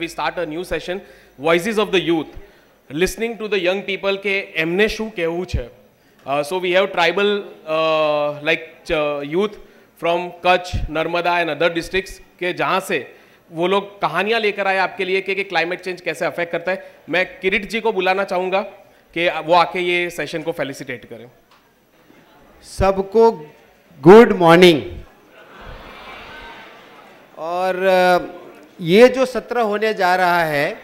We start a new session voices of the youth listening to the young people के एमने शू કહેવું so we we tribal like youth from Kutch Narmada and other districts के जहाँ से वो लोग कहानियाँ लेकर आए आपके लिए कि क्लाइमेट चेंज कैसे अफेक्ट करता है मैं किरिट जी को बुलाना चाहूँगा कि वो आके ये सेशन को फेलिसिटेट करें सबको गुड मॉर्निंग और uh, ये जो सत्र होने जा रहा है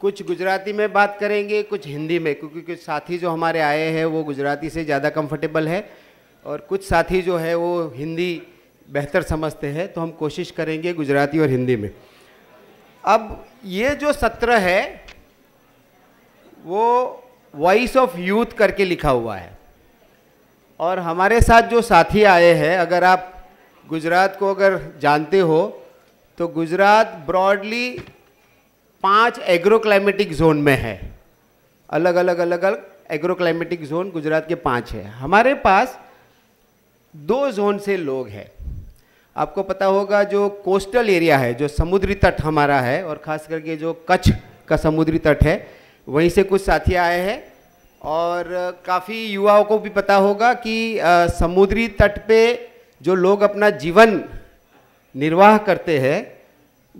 कुछ गुजराती में बात करेंगे कुछ हिंदी में क्योंकि कुछ साथी जो हमारे आए हैं वो गुजराती से ज़्यादा कंफर्टेबल है और कुछ साथी जो है वो हिंदी बेहतर समझते हैं तो हम कोशिश करेंगे गुजराती और हिंदी में अब ये जो सत्र है वो वॉइस ऑफ यूथ करके लिखा हुआ है और हमारे साथ जो साथी आए हैं अगर आप गुजरात को अगर जानते हो तो गुजरात ब्रॉडली पांच एग्रोक्लाइमेटिक जोन में है अलग अलग अलग अलग एग्रोक्लाइमेटिक जोन गुजरात के पांच है हमारे पास दो जोन से लोग हैं आपको पता होगा जो कोस्टल एरिया है जो समुद्री तट हमारा है और ख़ास करके जो कच्छ का समुद्री तट है वहीं से कुछ साथी आए हैं और काफ़ी युवाओं को भी पता होगा कि आ, समुद्री तट पे जो लोग अपना जीवन निर्वाह करते हैं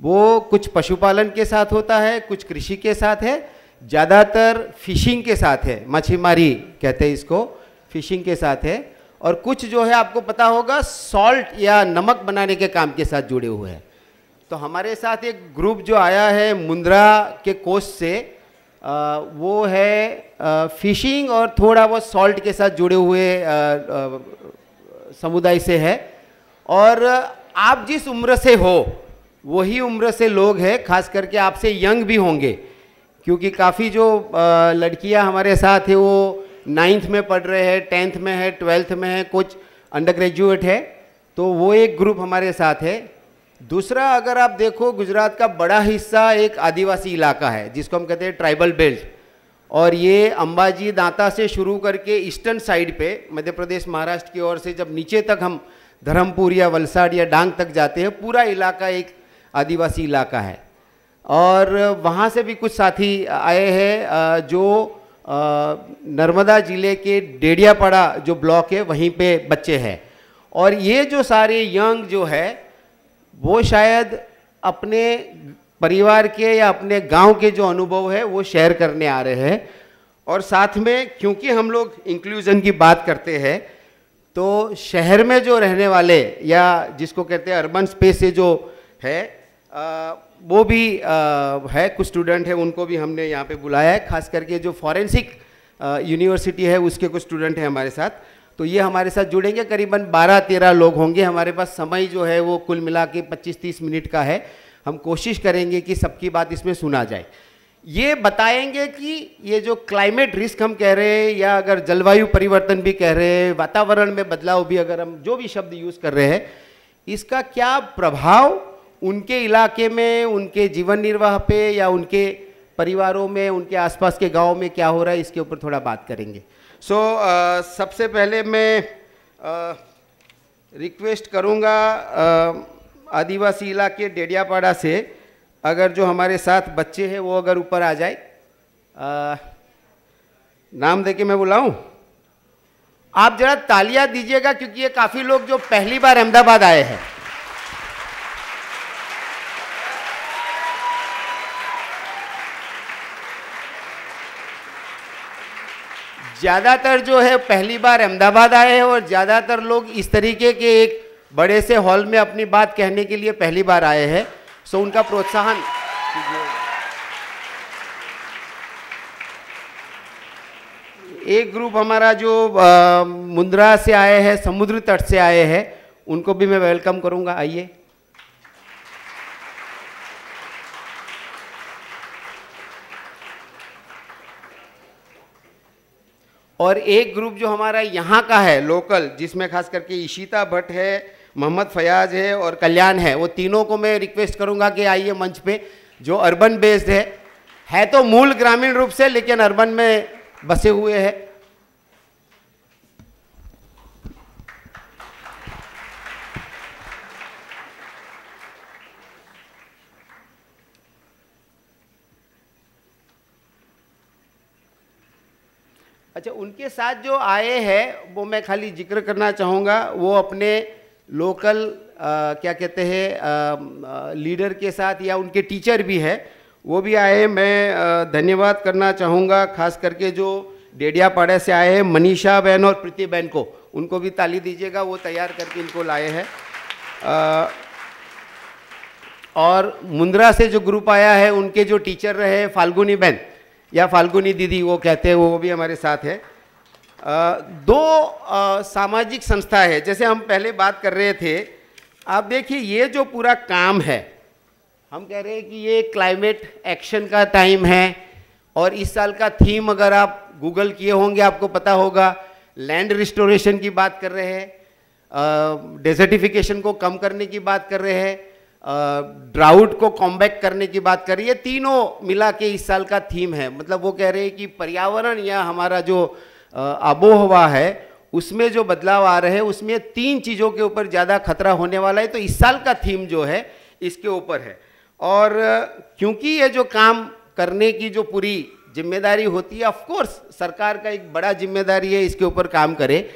वो कुछ पशुपालन के साथ होता है कुछ कृषि के साथ है ज़्यादातर फिशिंग के साथ है मछीमारी कहते हैं इसको फिशिंग के साथ है और कुछ जो है आपको पता होगा सॉल्ट या नमक बनाने के काम के साथ जुड़े हुए हैं तो हमारे साथ एक ग्रुप जो आया है मुंद्रा के कोष से आ, वो है फिशिंग और थोड़ा बहुत सॉल्ट के साथ जुड़े हुए समुदाय से है और आप जिस उम्र से हो वही उम्र से लोग हैं खास करके आपसे यंग भी होंगे क्योंकि काफ़ी जो लड़कियां हमारे साथ है वो नाइन्थ में पढ़ रहे हैं टेंथ में है ट्वेल्थ में है कुछ अंडर ग्रेजुएट है तो वो एक ग्रुप हमारे साथ है दूसरा अगर आप देखो गुजरात का बड़ा हिस्सा एक आदिवासी इलाका है जिसको हम कहते हैं ट्राइबल बेल्ट और ये अंबाजी दांता से शुरू करके ईस्टर्न साइड पे मध्य प्रदेश महाराष्ट्र की ओर से जब नीचे तक हम धर्मपुर या वलसाड या डांग तक जाते हैं पूरा इलाका एक आदिवासी इलाका है और वहाँ से भी कुछ साथी आए हैं जो नर्मदा ज़िले के डेडियापाड़ा जो ब्लॉक है वहीं पे बच्चे हैं और ये जो सारे यंग जो है वो शायद अपने परिवार के या अपने गांव के जो अनुभव है वो शेयर करने आ रहे हैं और साथ में क्योंकि हम लोग इंक्लूजन की बात करते हैं तो शहर में जो रहने वाले या जिसको कहते हैं अर्बन स्पेस से जो है आ, वो भी आ, है कुछ स्टूडेंट हैं उनको भी हमने यहाँ पे बुलाया है खास करके जो फॉरेंसिक यूनिवर्सिटी है उसके कुछ स्टूडेंट हैं हमारे साथ तो ये हमारे साथ जुड़ेंगे करीबन 12-13 लोग होंगे हमारे पास समय जो है वो कुल मिला के पच्चीस मिनट का है हम कोशिश करेंगे कि सबकी बात इसमें सुना जाए ये बताएंगे कि ये जो क्लाइमेट रिस्क हम कह रहे हैं या अगर जलवायु परिवर्तन भी कह रहे हैं वातावरण में बदलाव भी अगर हम जो भी शब्द यूज़ कर रहे हैं इसका क्या प्रभाव उनके इलाके में उनके जीवन निर्वाह पे या उनके परिवारों में उनके आसपास के गांव में क्या हो रहा है इसके ऊपर थोड़ा बात करेंगे सो so, uh, सबसे पहले मैं रिक्वेस्ट uh, करूँगा uh, आदिवासी इलाके डेडियापाड़ा से अगर जो हमारे साथ बच्चे हैं वो अगर ऊपर आ जाए आ, नाम देके मैं बुलाऊं आप जरा तालियां दीजिएगा क्योंकि ये काफी लोग जो पहली बार अहमदाबाद आए हैं ज़्यादातर जो है पहली बार अहमदाबाद आए हैं और ज़्यादातर लोग इस तरीके के एक बड़े से हॉल में अपनी बात कहने के लिए पहली बार आए हैं सो उनका प्रोत्साहन एक ग्रुप हमारा जो मुंद्रा से आए हैं समुद्र तट से आए हैं उनको भी मैं वेलकम करूंगा आइए और एक ग्रुप जो हमारा यहाँ का है लोकल जिसमें खास करके इशिता भट्ट है मोहम्मद फयाज है और कल्याण है वो तीनों को मैं रिक्वेस्ट करूँगा कि आइए मंच पे जो अर्बन बेस्ड है है तो मूल ग्रामीण रूप से लेकिन अर्बन में बसे हुए है अच्छा उनके साथ जो आए हैं वो मैं खाली जिक्र करना चाहूँगा वो अपने लोकल आ, क्या कहते हैं लीडर के साथ या उनके टीचर भी है वो भी आए मैं धन्यवाद करना चाहूँगा खास करके जो पाड़ा से आए हैं मनीषा बहन और प्रीति बहन को उनको भी ताली दीजिएगा वो तैयार करके इनको लाए हैं और मुंद्रा से जो ग्रुप आया है उनके जो टीचर रहे फाल्गुनी बहन या फाल्गुनी दीदी वो कहते हैं वो भी हमारे साथ है दो सामाजिक संस्था है जैसे हम पहले बात कर रहे थे आप देखिए ये जो पूरा काम है हम कह रहे हैं कि ये क्लाइमेट एक्शन का टाइम है और इस साल का थीम अगर आप गूगल किए होंगे आपको पता होगा लैंड रिस्टोरेशन की बात कर रहे हैं डेजर्टिफिकेशन को कम करने की बात कर रहे हैं ड्राउट को कॉम्बैक्ट करने की बात कर रही है तीनों मिला के इस साल का थीम है मतलब वो कह रहे हैं कि पर्यावरण या हमारा जो आबोहवा है उसमें जो बदलाव आ रहे हैं उसमें तीन चीज़ों के ऊपर ज़्यादा खतरा होने वाला है तो इस साल का थीम जो है इसके ऊपर है और क्योंकि ये जो काम करने की जो पूरी जिम्मेदारी होती है ऑफकोर्स सरकार का एक बड़ा जिम्मेदारी है इसके ऊपर काम करे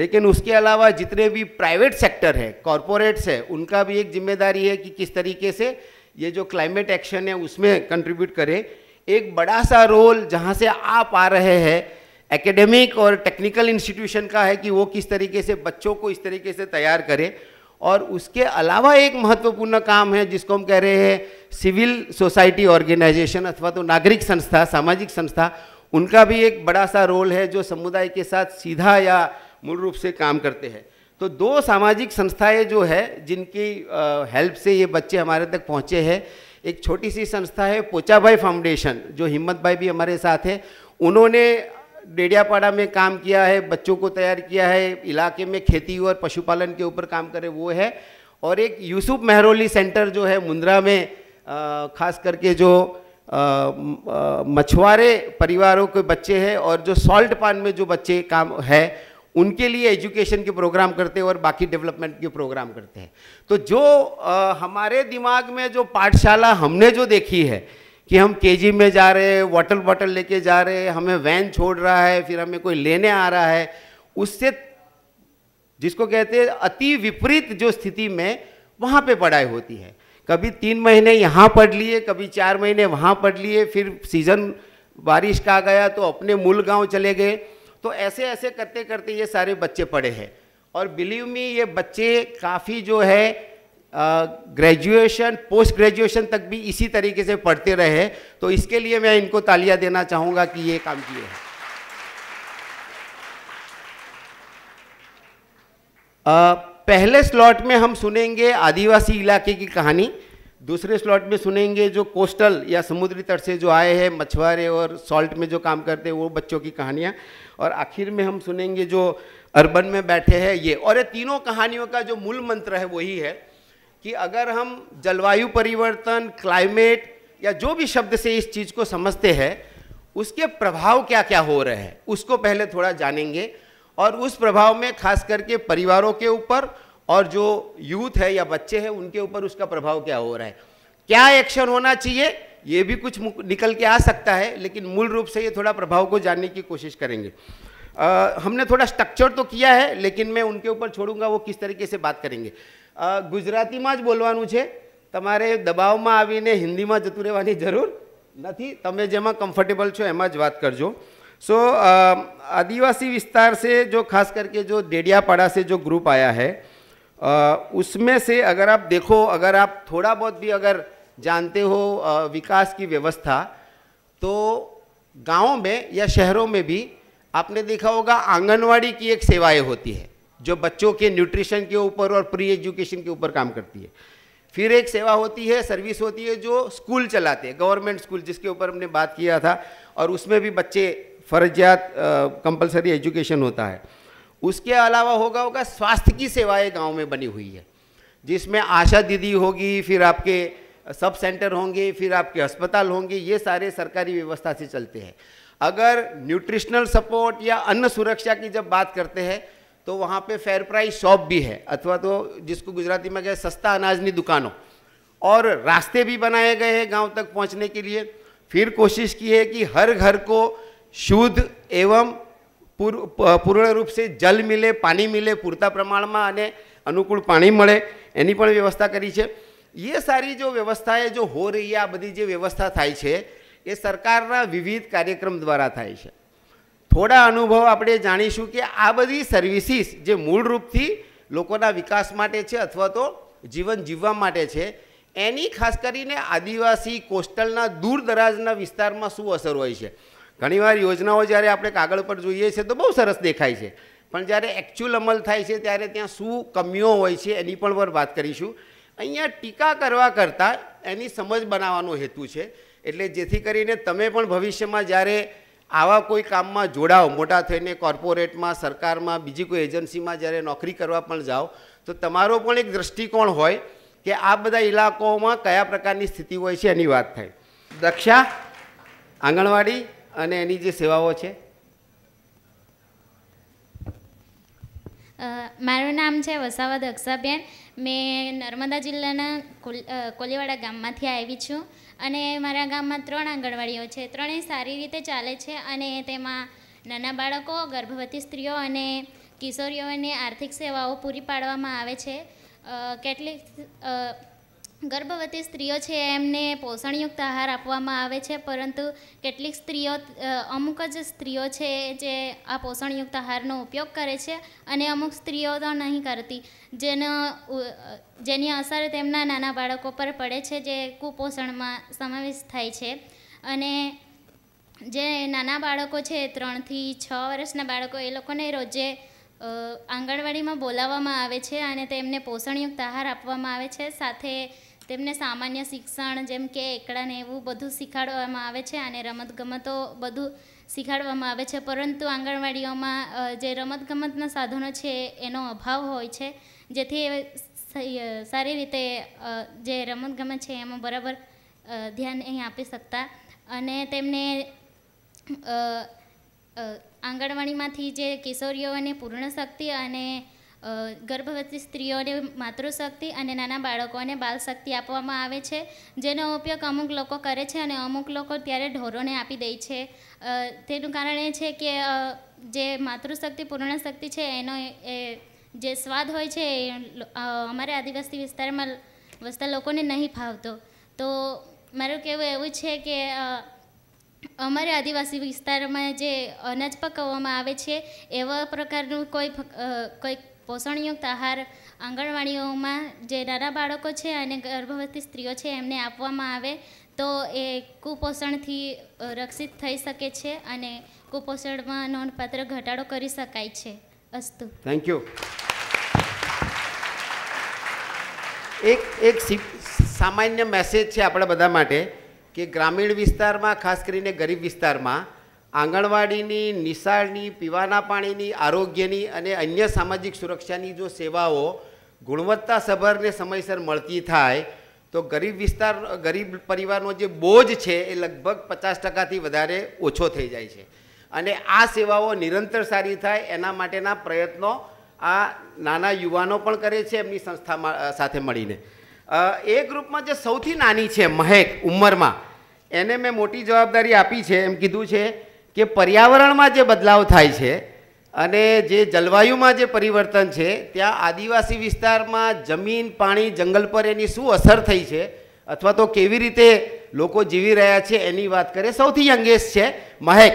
लेकिन उसके अलावा जितने भी प्राइवेट सेक्टर है कॉरपोरेट्स है उनका भी एक जिम्मेदारी है कि किस तरीके से ये जो क्लाइमेट एक्शन है उसमें कंट्रीब्यूट करें एक बड़ा सा रोल जहाँ से आप आ रहे हैं एकेडमिक और टेक्निकल इंस्टीट्यूशन का है कि वो किस तरीके से बच्चों को इस तरीके से तैयार करे और उसके अलावा एक महत्वपूर्ण काम है जिसको हम कह रहे हैं सिविल सोसाइटी ऑर्गेनाइजेशन अथवा तो नागरिक संस्था सामाजिक संस्था उनका भी एक बड़ा सा रोल है जो समुदाय के साथ सीधा या मूल रूप से काम करते हैं तो दो सामाजिक संस्थाएं जो है जिनकी हेल्प से ये बच्चे हमारे तक पहुँचे हैं एक छोटी सी संस्था है पोचाभाई फाउंडेशन जो हिम्मत भाई भी हमारे साथ है उन्होंने डेडियापाड़ा में काम किया है बच्चों को तैयार किया है इलाके में खेती और पशुपालन के ऊपर काम करे वो है और एक यूसुफ मेहरोली सेंटर जो है मुंद्रा में आ, खास करके जो मछुआरे परिवारों के बच्चे हैं और जो सॉल्ट पान में जो बच्चे काम है उनके लिए एजुकेशन के प्रोग्राम करते हैं और बाकी डेवलपमेंट के प्रोग्राम करते हैं तो जो आ, हमारे दिमाग में जो पाठशाला हमने जो देखी है कि हम केजी में जा रहे हैं वाटर बॉटल लेके जा रहे हैं हमें वैन छोड़ रहा है फिर हमें कोई लेने आ रहा है उससे जिसको कहते हैं अति विपरीत जो स्थिति में वहाँ पे पढ़ाई होती है कभी तीन महीने यहाँ पढ़ लिए कभी चार महीने वहाँ पढ़ लिए फिर सीज़न बारिश का गया तो अपने मूल गांव चले गए तो ऐसे ऐसे करते करते ये सारे बच्चे पढ़े हैं और बिलीव मी ये बच्चे काफ़ी जो है ग्रेजुएशन पोस्ट ग्रेजुएशन तक भी इसी तरीके से पढ़ते रहे तो इसके लिए मैं इनको तालियां देना चाहूँगा कि ये काम किए हैं पहले स्लॉट में हम सुनेंगे आदिवासी इलाके की कहानी दूसरे स्लॉट में सुनेंगे जो कोस्टल या समुद्री तट से जो आए हैं मछुआरे और सॉल्ट में जो काम करते हैं वो बच्चों की कहानियाँ और आखिर में हम सुनेंगे जो अर्बन में बैठे हैं ये और ये तीनों कहानियों का जो मूल मंत्र है वही है कि अगर हम जलवायु परिवर्तन क्लाइमेट या जो भी शब्द से इस चीज़ को समझते हैं उसके प्रभाव क्या क्या हो रहे हैं उसको पहले थोड़ा जानेंगे और उस प्रभाव में खास करके परिवारों के ऊपर और जो यूथ है या बच्चे हैं उनके ऊपर उसका प्रभाव क्या हो रहा है क्या एक्शन होना चाहिए ये भी कुछ निकल के आ सकता है लेकिन मूल रूप से ये थोड़ा प्रभाव को जानने की कोशिश करेंगे आ, हमने थोड़ा स्ट्रक्चर तो किया है लेकिन मैं उनके ऊपर छोड़ूंगा वो किस तरीके से बात करेंगे ગુજરાતી માં જ બોલવાનું છે તમારે દબાણ માં આવીને હિન્દી માં જતો રહેવાની જરૂર નથી તમે જે માં કમ્ફર્ટેબલ છો એમાં જ વાત કરજો સો આદિવાસી વિસ્તાર સે જો ખાસ કરકે જો દેડિયાપાડા સે જો ગ્રુપ આયા હે ઉસમે સે અગર આપ દેખો અગર આપ થોડા બહોત ભી અગર જાનતે હો વિકાસ કી વ્યવસ્થા તો ગામો મેં યા શહેરો મેં ભી આપને દેખા હોગા આંગનવાડી કી એક સેવાએ હોતી હી जो बच्चों के न्यूट्रिशन के ऊपर और प्री एजुकेशन के ऊपर काम करती है फिर एक सेवा होती है सर्विस होती है जो स्कूल चलाते हैं गवर्नमेंट स्कूल जिसके ऊपर हमने बात किया था और उसमें भी बच्चे फर्जियात कंपलसरी एजुकेशन होता है उसके अलावा होगा होगा स्वास्थ्य की सेवाएं गांव में बनी हुई है जिसमें आशा दीदी होगी फिर आपके सब सेंटर होंगे फिर आपके अस्पताल होंगे ये सारे सरकारी व्यवस्था से चलते हैं अगर न्यूट्रिशनल सपोर्ट या अन्न सुरक्षा की जब बात करते हैं तो वहाँ पे फेयर प्राइस शॉप भी है अथवा तो जिसको गुजराती में गए सस्ता अनाज नहीं दुकानों और रास्ते भी बनाए गए हैं गांव तक पहुँचने के लिए फिर कोशिश की है कि हर घर को शुद्ध एवं पूर्ण रूप से जल मिले पानी मिले पूरता प्रमाण में अनुकूल पानी मिले एनी व्यवस्था करी है ये सारी जो व्यवस्थाएं जो हो रही है आ बदी जो व्यवस्था थाई है ये सरकार विविध कार्यक्रम द्वारा थाई है થોડા અનુભવ આપણે જાણીશું કે આ બધી સર્વિસીસ જે મૂળરૂપથી લોકોના વિકાસ માટે છે અથવા તો જીવન જીવવા માટે છે એની ખાસ કરીને આદિવાસી કોસ્ટલના દૂર દરાજના વિસ્તારમાં શું અસર હોય છે ઘણીવાર યોજનાઓ જ્યારે આપણે કાગળ પર જોઈએ છે તો બહુ સરસ દેખાય છે પણ જ્યારે એકચ્યુઅલ અમલ થાય છે ત્યારે ત્યાં શું કમીઓ હોય છે એની પણ પર વાત કરીશું અહીંયા ટીકા કરવા કરતાં એની સમજ બનાવવાનો હેતુ છે એટલે જેથી કરીને તમે પણ ભવિષ્યમાં જ્યારે આવા કોઈ કામમાં જોડાઓ મોટા થઈને કોર્પોરેટમાં સરકારમાં બીજી કોઈ એજન્સીમાં જ્યારે નોકરી કરવા પણ જાઓ તો તમારો પણ એક દૃષ્ટિકોણ હોય કે આ બધા ઇલાકાઓમાં કયા પ્રકારની સ્થિતિ હોય છે એની વાત થાય દક્ષા આંગણવાડી અને એની જે સેવાઓ છે મારું નામ છે વસાવા દક્ષાબેન મેં નર્મદા જિલ્લાના કોલીવાડા ગામમાંથી આવી છું અને મારા ગામમાં ત્રણ આંગણવાડીઓ છે ત્રણેય સારી રીતે ચાલે છે અને તેમાં નાના બાળકો ગર્ભવતી સ્ત્રીઓ અને કિશોરીઓને આર્થિક સેવાઓ પૂરી પાડવામાં આવે છે કેટલીક ગર્ભવતી સ્ત્રીઓ છે એમને પોષણયુક્ત આહાર આપવામાં આવે છે પરંતુ કેટલીક સ્ત્રીઓ અમુક જ સ્ત્રીઓ છે જે આ પોષણયુક્ત આહારનો ઉપયોગ કરે છે અને અમુક સ્ત્રીઓ તો નહીં કરતી જેનો જેની અસર તેમના નાના બાળકો પર પડે છે જે કુપોષણમાં સમાવેશ થાય છે અને જે નાના બાળકો છે ત્રણથી છ વર્ષના બાળકો એ લોકોને રોજે આંગણવાડીમાં બોલાવવામાં આવે છે અને તેમને પોષણયુક્ત આહાર આપવામાં આવે છે સાથે તેમને સામાન્ય શિક્ષણ જેમ કે એકડાને એવું બધું શીખવાડવામાં આવે છે અને રમતગમતો બધું શીખવાડવામાં આવે છે પરંતુ આંગણવાડીઓમાં જે રમતગમતના સાધનો છે એનો અભાવ હોય છે જેથી સારી રીતે જે રમતગમત છે એમાં બરાબર ધ્યાન અહીં આપી શકતા અને તેમને આંગણવાડીમાંથી જે કિશોરીઓને પૂર્ણ શક્તિ અને ગર્ભવતી સ્ત્રીઓને માતૃશક્તિ અને નાના બાળકોને બાલશક્તિ આપવામાં આવે છે જેનો ઉપયોગ અમુક લોકો કરે છે અને અમુક લોકો ત્યારે ઢોરોને આપી દે છે તેનું કારણ એ છે કે જે માતૃશક્તિ પૂર્ણ શક્તિ છે એનો એ જે સ્વાદ હોય છે એ અમારા આદિવાસી વિસ્તારમાં વસતા લોકોને નહીં ફાવતો તો મારું કહેવું એવું છે કે અમારા આદિવાસી વિસ્તારમાં જે અનાજ પકવવામાં આવે છે એવા પ્રકારનું કોઈ કોઈ પોષણયુક્ત આહાર આંગણવાડીઓમાં જે નાના બાળકો છે અને ગર્ભવતી સ્ત્રીઓ છે એમને આપવામાં આવે તો એ કુપોષણથી રક્ષિત થઈ શકે છે અને કુપોષણમાં નોંધપાત્ર ઘટાડો કરી શકાય છે અસ્તુ થેન્ક યુ એક એક સામાન્ય મેસેજ છે આપણા બધા માટે કે ગ્રામીણ વિસ્તારમાં ખાસ કરીને ગરીબ વિસ્તારમાં આંગણવાડીની નિશાળની પીવાના પાણીની આરોગ્યની અને અન્ય સામાજિક સુરક્ષાની જો સેવાઓ ગુણવત્તાસભરને સમયસર મળતી થાય તો ગરીબ વિસ્તાર ગરીબ પરિવારનો જે બોજ છે એ લગભગ પચાસ ટકાથી વધારે ઓછો થઈ જાય છે અને આ સેવાઓ નિરંતર સારી થાય એના માટેના પ્રયત્નો આ નાના યુવાનો પણ કરે છે એમની સંસ્થામાં સાથે મળીને એ ગ્રુપમાં જે સૌથી નાની છે મહેક ઉંમરમાં એને મેં મોટી જવાબદારી આપી છે એમ કીધું છે કે પર્યાવરણમાં જે બદલાવ થાય છે અને જે જલવાયુમાં જે પરિવર્તન છે ત્યાં આદિવાસી વિસ્તારમાં જમીન પાણી જંગલ પર એની શું અસર થઈ છે અથવા તો કેવી રીતે લોકો જીવી રહ્યા છે એની વાત કરીએ સૌથી યંગેસ્ટ છે Mahek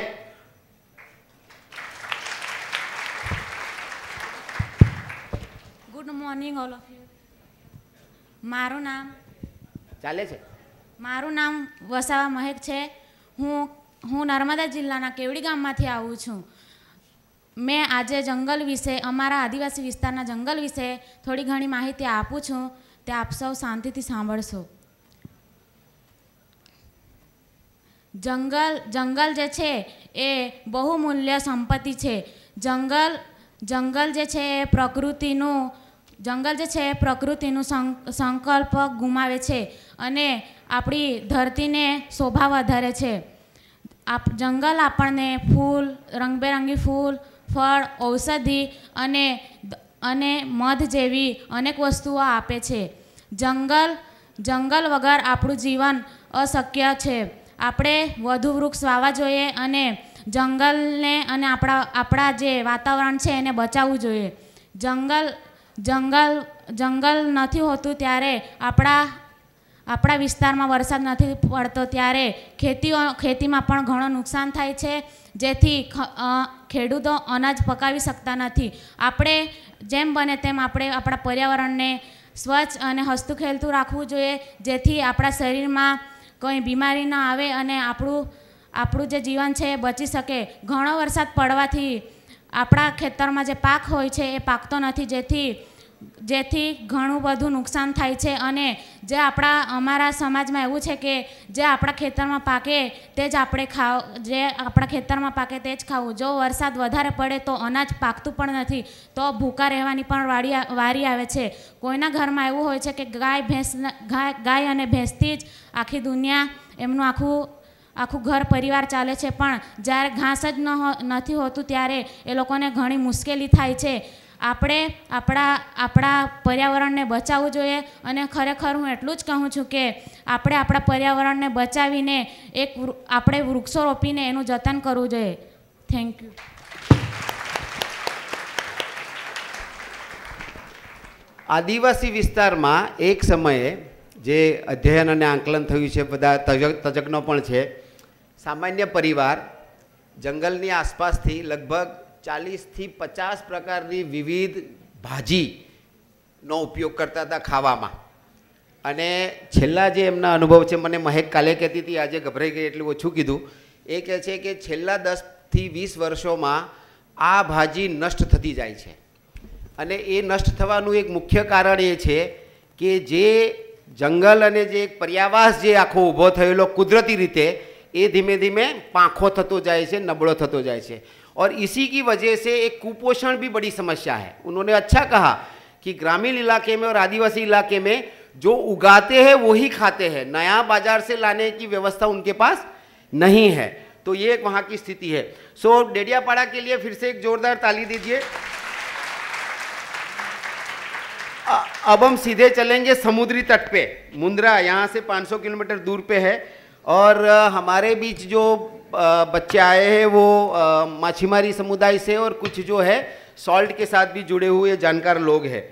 good morning all of મારું નામ ચાલે છે મારું નામ વસાવા મહેક છે હું હું નર્મદા જિલ્લાના કેવડી ગામમાંથી આવું છું મેં આજે જંગલ વિશે અમારા આદિવાસી વિસ્તારના જંગલ વિશે થોડી ઘણી માહિતી આપું છું તે આપ સૌ શાંતિથી સાંભળશો જંગલ જંગલ જે છે એ બહુમૂલ્ય સંપત્તિ છે જંગલ જંગલ જે છે એ પ્રકૃતિનું જંગલ જે છે એ પ્રકૃતિનું સંકલ્પ ગુમાવે છે અને આપણી ધરતીને શોભા વધારે છે આપ જંગલ આપણને ફૂલ રંગબેરંગી ફૂલ ફળ ઔષધિ અને અને મધ જેવી અનેક વસ્તુઓ આપે છે જંગલ જંગલ વગર આપણું જીવન અશક્ય છે આપણે વધુ વૃક્ષ વાવવા જોઈએ અને જંગલને અને આપણા આપણા જે વાતાવરણ છે એને બચાવવું જોઈએ જંગલ જંગલ જંગલ નથી હોતું ત્યારે આપણા આપણા વિસ્તારમાં વરસાદ નથી પડતો ત્યારે ખેતીઓ ખેતીમાં પણ ઘણો નુકસાન થાય છે જેથી ખેડૂતો અનાજ પકાવી શકતા નથી આપણે જેમ બને તેમ આપણે આપણા પર્યાવરણને સ્વચ્છ અને હસતું ખેલતું રાખવું જોઈએ જેથી આપણા શરીરમાં કોઈ બીમારી ન આવે અને આપણું આપણું જે જીવન છે એ બચી શકે ઘણો વરસાદ પડવાથી આપણા ખેતરમાં જે પાક હોય છે એ પાકતો નથી જેથી જેથી ઘણું બધું નુકસાન થાય છે અને જે આપણા અમારા સમાજમાં એવું છે કે જે આપણા ખેતરમાં પાકે તે જ આપણે ખાવ જે આપણા ખેતરમાં પાકે તે જ ખાવું જો વરસાદ વધારે પડે તો અનાજ પાકતું પણ નથી તો ભૂકા રહેવાની પણ વાડી વારી આવે છે કોઈના ઘરમાં એવું હોય છે કે ગાય ભેંસ ગાય અને ભેંસથી જ આખી દુનિયા એમનું આખું આખું ઘર પરિવાર ચાલે છે પણ જ્યારે ઘાસ જ નથી હોતું ત્યારે એ લોકોને ઘણી મુશ્કેલી થાય છે આપણે આપણા આપણા પર્યાવરણને બચાવવું જોઈએ અને ખરેખર હું એટલું જ કહું છું કે આપણે આપણા પર્યાવરણને બચાવીને એક આપણે વૃક્ષો રોપીને એનું જતન કરવું જોઈએ થેન્ક યુ આદિવાસી વિસ્તારમાં એક સમયે જે અધ્યયન અને આંકલન થયું છે બધા તજજ્ઞો પણ છે સામાન્ય પરિવાર જંગલની આસપાસથી લગભગ ચાલીસથી પચાસ પ્રકારની વિવિધ ભાજીનો ઉપયોગ કરતા હતા ખાવામાં અને છેલ્લા જે એમના અનુભવ છે મને મહેક કાલે કહેતી હતી આજે ગભરાઈ ગઈ એટલું ઓછું કીધું એ કહે છે કે છેલ્લા દસથી વીસ વર્ષોમાં આ ભાજી નષ્ટ થતી જાય છે અને એ નષ્ટ થવાનું એક મુખ્ય કારણ એ છે કે જે જંગલ અને જે એક પર્યાવાસ જે આખો ઊભો થયેલો કુદરતી રીતે ये धीमे धीमे पाँखों थत जाए नबड़ो थत हो जाए और इसी की वजह से एक कुपोषण भी बड़ी समस्या है उन्होंने अच्छा कहा कि ग्रामीण इलाके में और आदिवासी इलाके में जो उगाते हैं वही खाते हैं नया बाजार से लाने की व्यवस्था उनके पास नहीं है तो ये एक वहाँ की स्थिति है सो so, डेडियापाड़ा के लिए फिर से एक जोरदार ताली दीजिए अब हम सीधे चलेंगे समुद्री तट पे मुंद्रा यहाँ से 500 किलोमीटर दूर पे है और हमारे बीच जो बच्चे आए हैं वो माछीमारी समुदाय से और कुछ जो है सॉल्ट के साथ भी जुड़े हुए जानकार लोग हैं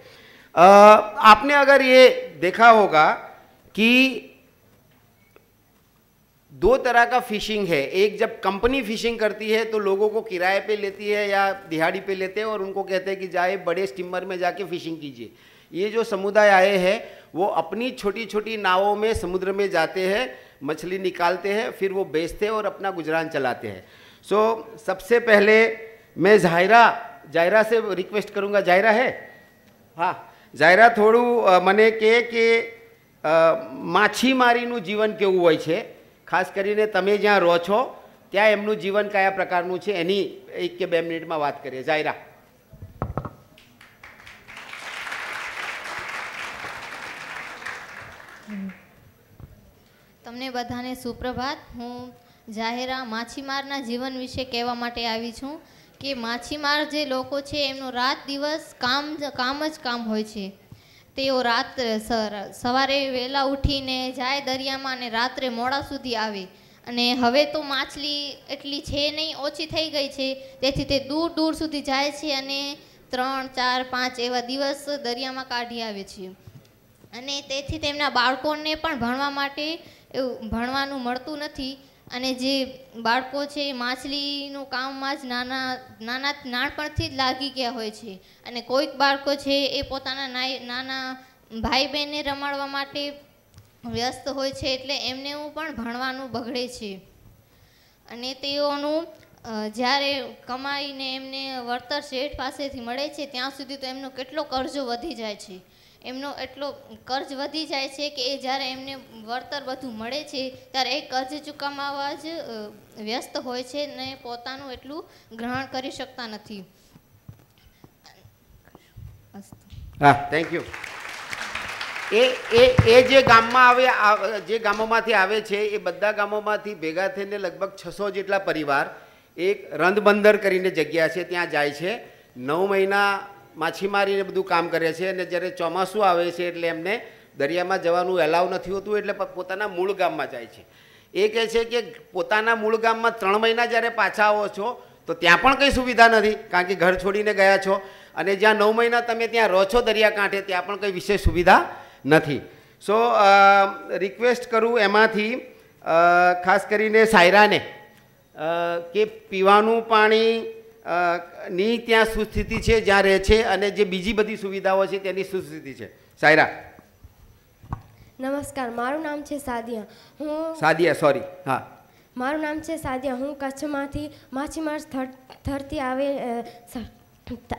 आपने अगर ये देखा होगा कि दो तरह का फिशिंग है एक जब कंपनी फिशिंग करती है तो लोगों को किराए पे लेती है या दिहाड़ी पे लेते हैं और उनको कहते हैं कि जाए बड़े स्टीमर में जाके फिशिंग कीजिए ये जो समुदाय आए हैं वो अपनी छोटी छोटी नावों में समुद्र में जाते हैं मछली निकालते हैं फिर वो बेचते हैं और अपना गुजरान चलाते हैं सो so, सबसे पहले मैं जायरा जायरा से रिक्वेस्ट करूँगा जायरा है હા જાયરા થોડું મને કહે કે માછીમારીનું જીવન કેવું હોય છે ખાસ કરીને તમે જ્યાં રહો છો ત્યાં એમનું જીવન કયા પ્રકારનું છે એની એક કે બે મિનિટમાં વાત કરીએ જાયરા તમને બધાને સુપ્રભાત હું જાહેરા માછીમારના જીવન વિશે કહેવા માટે આવી છું કે માછીમાર જે લોકો છે એમનો રાત દિવસ કામ કામ જ કામ હોય છે તેઓ રાત સવારે વહેલા ઉઠીને જાય દરિયામાં અને રાત્રે મોડા સુધી આવે અને હવે તો માછલી એટલી છે નહીં ઓછી થઈ ગઈ છે તેથી તે દૂર દૂર સુધી જાય છે અને ત્રણ ચાર પાંચ એવા દિવસ દરિયામાં કાઢી આવે છે અને તેથી તેમના બાળકોને પણ ભણવા માટે એવું ભણવાનું મળતું નથી અને જે બાળકો છે એ માછલીનું કામમાં જ નાના નાના નાનપણથી જ લાગી ગયા હોય છે અને કોઈક બાળકો છે એ પોતાના નાના ભાઈ બહેનને રમાડવા માટે વ્યસ્ત હોય છે એટલે એમને પણ ભણવાનું બગડે છે અને તેઓનું જ્યારે કમાઈને એમને વળતર શેઠ પાસેથી મળે છે ત્યાં સુધી તો એમનો કેટલો કરજો વધી જાય છે એમનો એટલો કર્જ વધી જાય છે કે એ જ્યારે એમને વળતર બધું મળે છે ત્યારે એ કર્જ ચૂકવવા જ વ્યસ્ત હોય છે ને પોતાનું એટલું ગ્રહણ કરી શકતા નથી હા થેન્ક યુ એ એ એ જે ગામમાં આવે જે ગામોમાંથી આવે છે એ બધા ગામોમાંથી ભેગા થઈને લગભગ છસો જેટલા પરિવાર એક રંધબંદર કરીને જગ્યા છે ત્યાં જાય છે નવ મહિના માછીમારીને બધું કામ કરે છે અને જ્યારે ચોમાસું આવે છે એટલે એમને દરિયામાં જવાનું એલાવ નથી હોતું એટલે પોતાના મૂળ ગામમાં જાય છે એ કહે છે કે પોતાના મૂળ ગામમાં ત્રણ મહિના જ્યારે પાછા આવો છો તો ત્યાં પણ કંઈ સુવિધા નથી કારણ કે ઘર છોડીને ગયા છો અને જ્યાં નવ મહિના તમે ત્યાં રહો છો દરિયાકાંઠે ત્યાં પણ કંઈ વિશેષ સુવિધા નથી સો રિક્વેસ્ટ કરું એમાંથી ખાસ કરીને સાયરાને કે પીવાનું પાણી ની ત્યાં સુસ્થિતિ છે જ્યાં રહે છે અને જે બીજી બધી સુવિધાઓ છે તેની સુસ્થિતિ છે સાયરા નમસ્કાર મારું નામ છે સાદિયા હું સાદિયા સોરી હા મારું નામ છે સાદિયા હું કચ્છમાંથી માછીમાર ધરતી આવે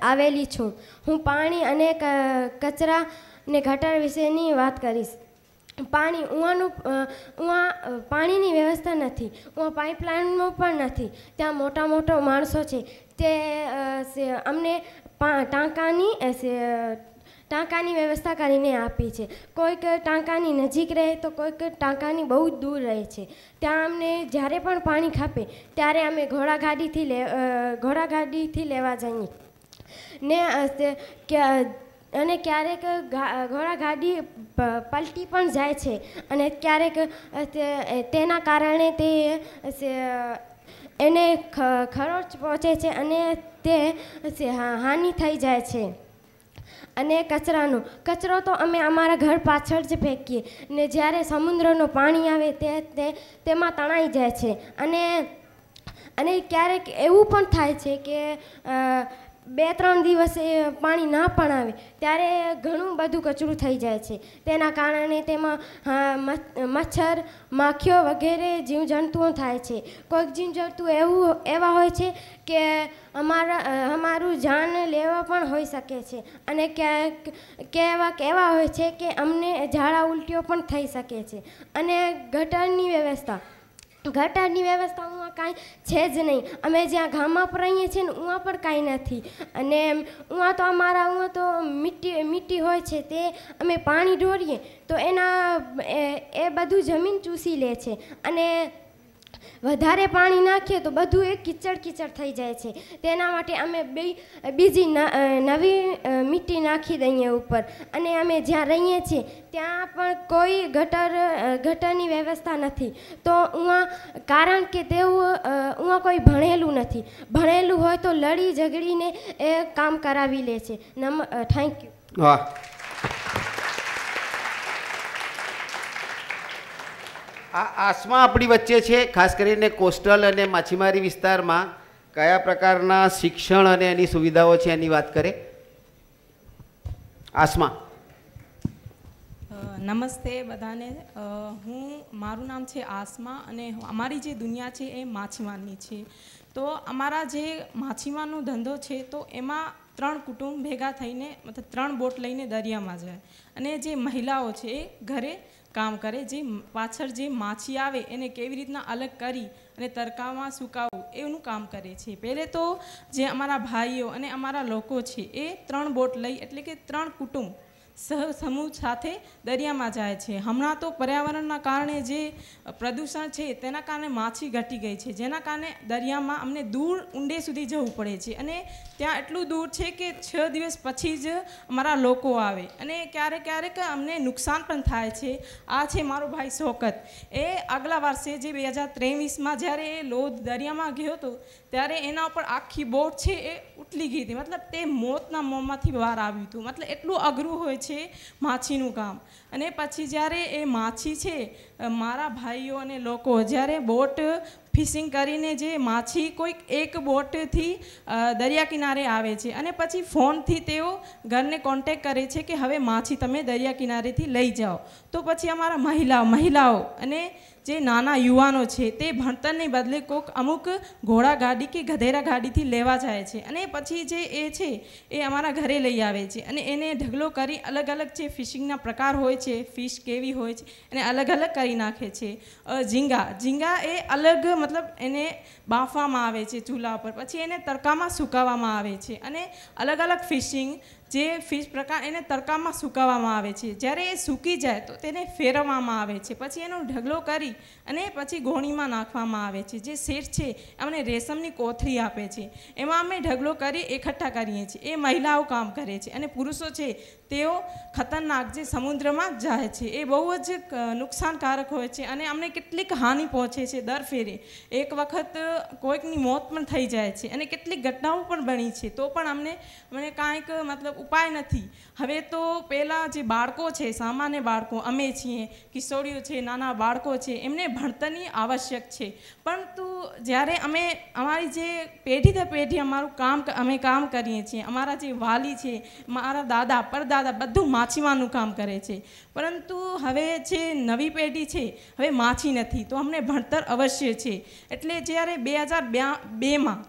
આવેલી છું હું પાણી અને કચરા ને ગટર વિશેની વાત કરીશ પાણી ઉવાનું ઉવા પાણીની વ્યવસ્થા નથી ઉવા પાઇપલાઇનો પણ નથી ત્યાં મોટા મોટા માણસો છે તે અમને ટાંકાની ટાંકાની વ્યવસ્થા કરીને આપી છે કોઈક ટાંકાની નજીક રહે તો કોઈક ટાંકાની બહુ જ દૂર રહે છે ત્યાં અમને જ્યારે પણ પાણી ખાપે ત્યારે અમે ઘોડાગાડીથી લે ઘોડાગાડીથી લેવા જઈએ ને અને ક્યારેક ઘોડાગાડી પલટી પણ જાય છે અને ક્યારેક તેના કારણે તે એને ખરોચ પહોંચે છે અને તે હાનિ થઈ જાય છે અને કચરાનો કચરો તો અમે અમારા ઘર પાછળ જ ફેંકીએ ને જ્યારે સમુદ્રનું પાણી આવે તે તે તેમાં તણાઈ જાય છે અને અને ક્યારેક એવું પણ થાય છે કે બે ત્રણ દિવસ એ પાણી ના પણ આવે ત્યારે ઘણું બધું કચરું થઈ જાય છે તેના કારણે તેમાં મચ્છર માખીઓ વગેરે જીવજંતુઓ થાય છે કોઈક જીવજંતુ એવું એવા હોય છે કે અમારા અમારું જાન લેવા પણ હોઈ શકે છે અને ક્યાંક કે એવા હોય છે કે અમને ઝાડા ઉલટીઓ પણ થઈ શકે છે અને ગટરની વ્યવસ્થા ગટરની વ્યવસ્થા ઉમાં કાંઈ છે જ નહીં અમે જ્યાં ગામમાં પર રહીએ છીએ ને ઉમાં પણ કાંઈ નથી અને ઉમાં તો અમારા ઉમાં તો મીઠી મીઠી હોય છે તે અમે પાણી ઢોળીએ તો એના એ બધું જમીન ચૂસી લે છે અને વધારે પાણી નાખીએ તો બધું એ કિચડ કિચડ થઈ જાય છે તેના માટે અમે બે બીજી નવી મીઠી નાખી દઈએ ઉપર અને અમે જ્યાં રહીએ છીએ ત્યાં પણ કોઈ ગટર ગટરની વ્યવસ્થા નથી તો ઉવા કારણ કે તેવું ઉવા કોઈ ભણેલું નથી ભણેલું હોય તો લડી ઝઘડીને એ કામ કરાવી લે છે નમ થેન્ક યુ વાહ આ આસમા આપણી વચ્ચે છે ખાસ કરીને કોસ્ટલ અને માછીમારી વિસ્તારમાં કયા પ્રકારના શિક્ષણ અને એની સુવિધાઓ છે એની વાત કરે આસમા નમસ્તે બધાને હું મારું નામ છે આસમા અને અમારી જે દુનિયા છે એ માછીમારની છે તો અમારા જે માછીમારનો ધંધો છે તો એમાં ત્રણ કુટુંબ ભેગા થઈને મતલબ ત્રણ બોટ લઈને દરિયામાં જાય અને જે મહિલાઓ છે એ ઘરે કામ કરે જે પાછળ જે માછી આવે એને કેવી રીતના અલગ કરી અને તડકામાં સુકાવવું એનું કામ કરે છે પહેલે તો જે અમારા ભાઈઓ અને અમારા લોકો છે એ ત્રણ બોટ લઈ એટલે કે ત્રણ કુટુંબ સમૂહ સાથે દરિયામાં જાય છે હમણાં તો પર્યાવરણના કારણે જે પ્રદૂષણ છે તેના કારણે માછી ઘટી ગઈ છે જેના કારણે દરિયામાં અમને દૂર ઊંડે સુધી જવું પડે છે અને ત્યાં એટલું દૂર છે કે છ દિવસ પછી જ અમારા લોકો આવે અને ક્યારેક ક્યારેક અમને નુકસાન પણ થાય છે આ છે મારો ભાઈ શોકત એ આગલા વર્ષે જે બે હજાર ત્રેવીસમાં જ્યારે એ લોધ દરિયામાં ગયો હતો ત્યારે એના ઉપર આખી બોટ છે એ ઉઠલી ગઈ હતી મતલબ તે મોતના મોંમાંથી બહાર આવ્યું હતું મતલબ એટલું અઘરું હોય છે છે માછીનું ગામ અને પછી જ્યારે એ માછી છે મારા ભાઈઓ અને લોકો જ્યારે બોટ ફિશિંગ કરીને જે માછી કોઈક એક બોટથી દરિયા કિનારે આવે છે અને પછી ફોનથી તેઓ ઘરને કોન્ટેક કરે છે કે હવે માછી તમે દરિયા કિનારેથી લઈ જાઓ તો પછી અમારા મહિલાઓ મહિલાઓ અને જે નાના યુવાનો છે તે ભણતરને બદલે કોક અમુક ઘોડા ગાડી કે ગધેરા ગાડીથી લેવા જાય છે અને પછી જે એ છે એ અમારા ઘરે લઈ આવે છે અને એને ઢગલો કરી અલગ અલગ જે ફિશિંગના પ્રકાર હોય છે ફિશ કેવી હોય છે એને અલગ અલગ કરી નાખે છે ઝીંગા ઝીંગા એ અલગ મતલબ એને બાફવામાં આવે છે ચૂલા ઉપર પછી એને તડકામાં સુકાવવામાં આવે છે અને અલગ અલગ ફિશિંગ જે ફિશ પ્રકાર એને તડકામાં સુકાવવામાં આવે છે જ્યારે એ સૂકી જાય તો તેને ફેરવવામાં આવે છે પછી એનો ઢગલો કરી અને પછી ગોણીમાં નાખવામાં આવે છે જે શેઠ છે અમને રેશમની કોથળી આપે છે એમાં અમે ઢગલો કરી એકઠા કરીએ છીએ એ મહિલાઓ કામ કરે છે અને પુરુષો છે તેઓ ખતરનાક જે સમુદ્રમાં જાય છે એ બહુ જ નુકસાનકારક હોય છે અને અમને કેટલીક હાનિ પહોંચે છે દર ફેરે એક વખત કોઈકની મોત પણ થઈ જાય છે અને કેટલીક ઘટનાઓ પણ બની છે તો પણ અમને અમને કાંઈક મતલબ ઉપાય નથી હવે તો પહેલાં જે બાળકો છે સામાન્ય બાળકો અમે છીએ કિશોરીઓ છે નાના બાળકો છે એમને ભણતરની આવશ્યક છે પરંતુ જ્યારે અમે અમારી જે પેઢી દર પેઢી અમારું કામ અમે કામ કરીએ છીએ અમારા જે વાલી છે મારા દાદા પરદાદા બધું માછીવાનું કામ કરે છે પરંતુ હવે જે નવી પેઢી છે હવે માછી નથી તો અમને ભણતર અવશ્ય છે એટલે જ્યારે બે હજાર બેમાં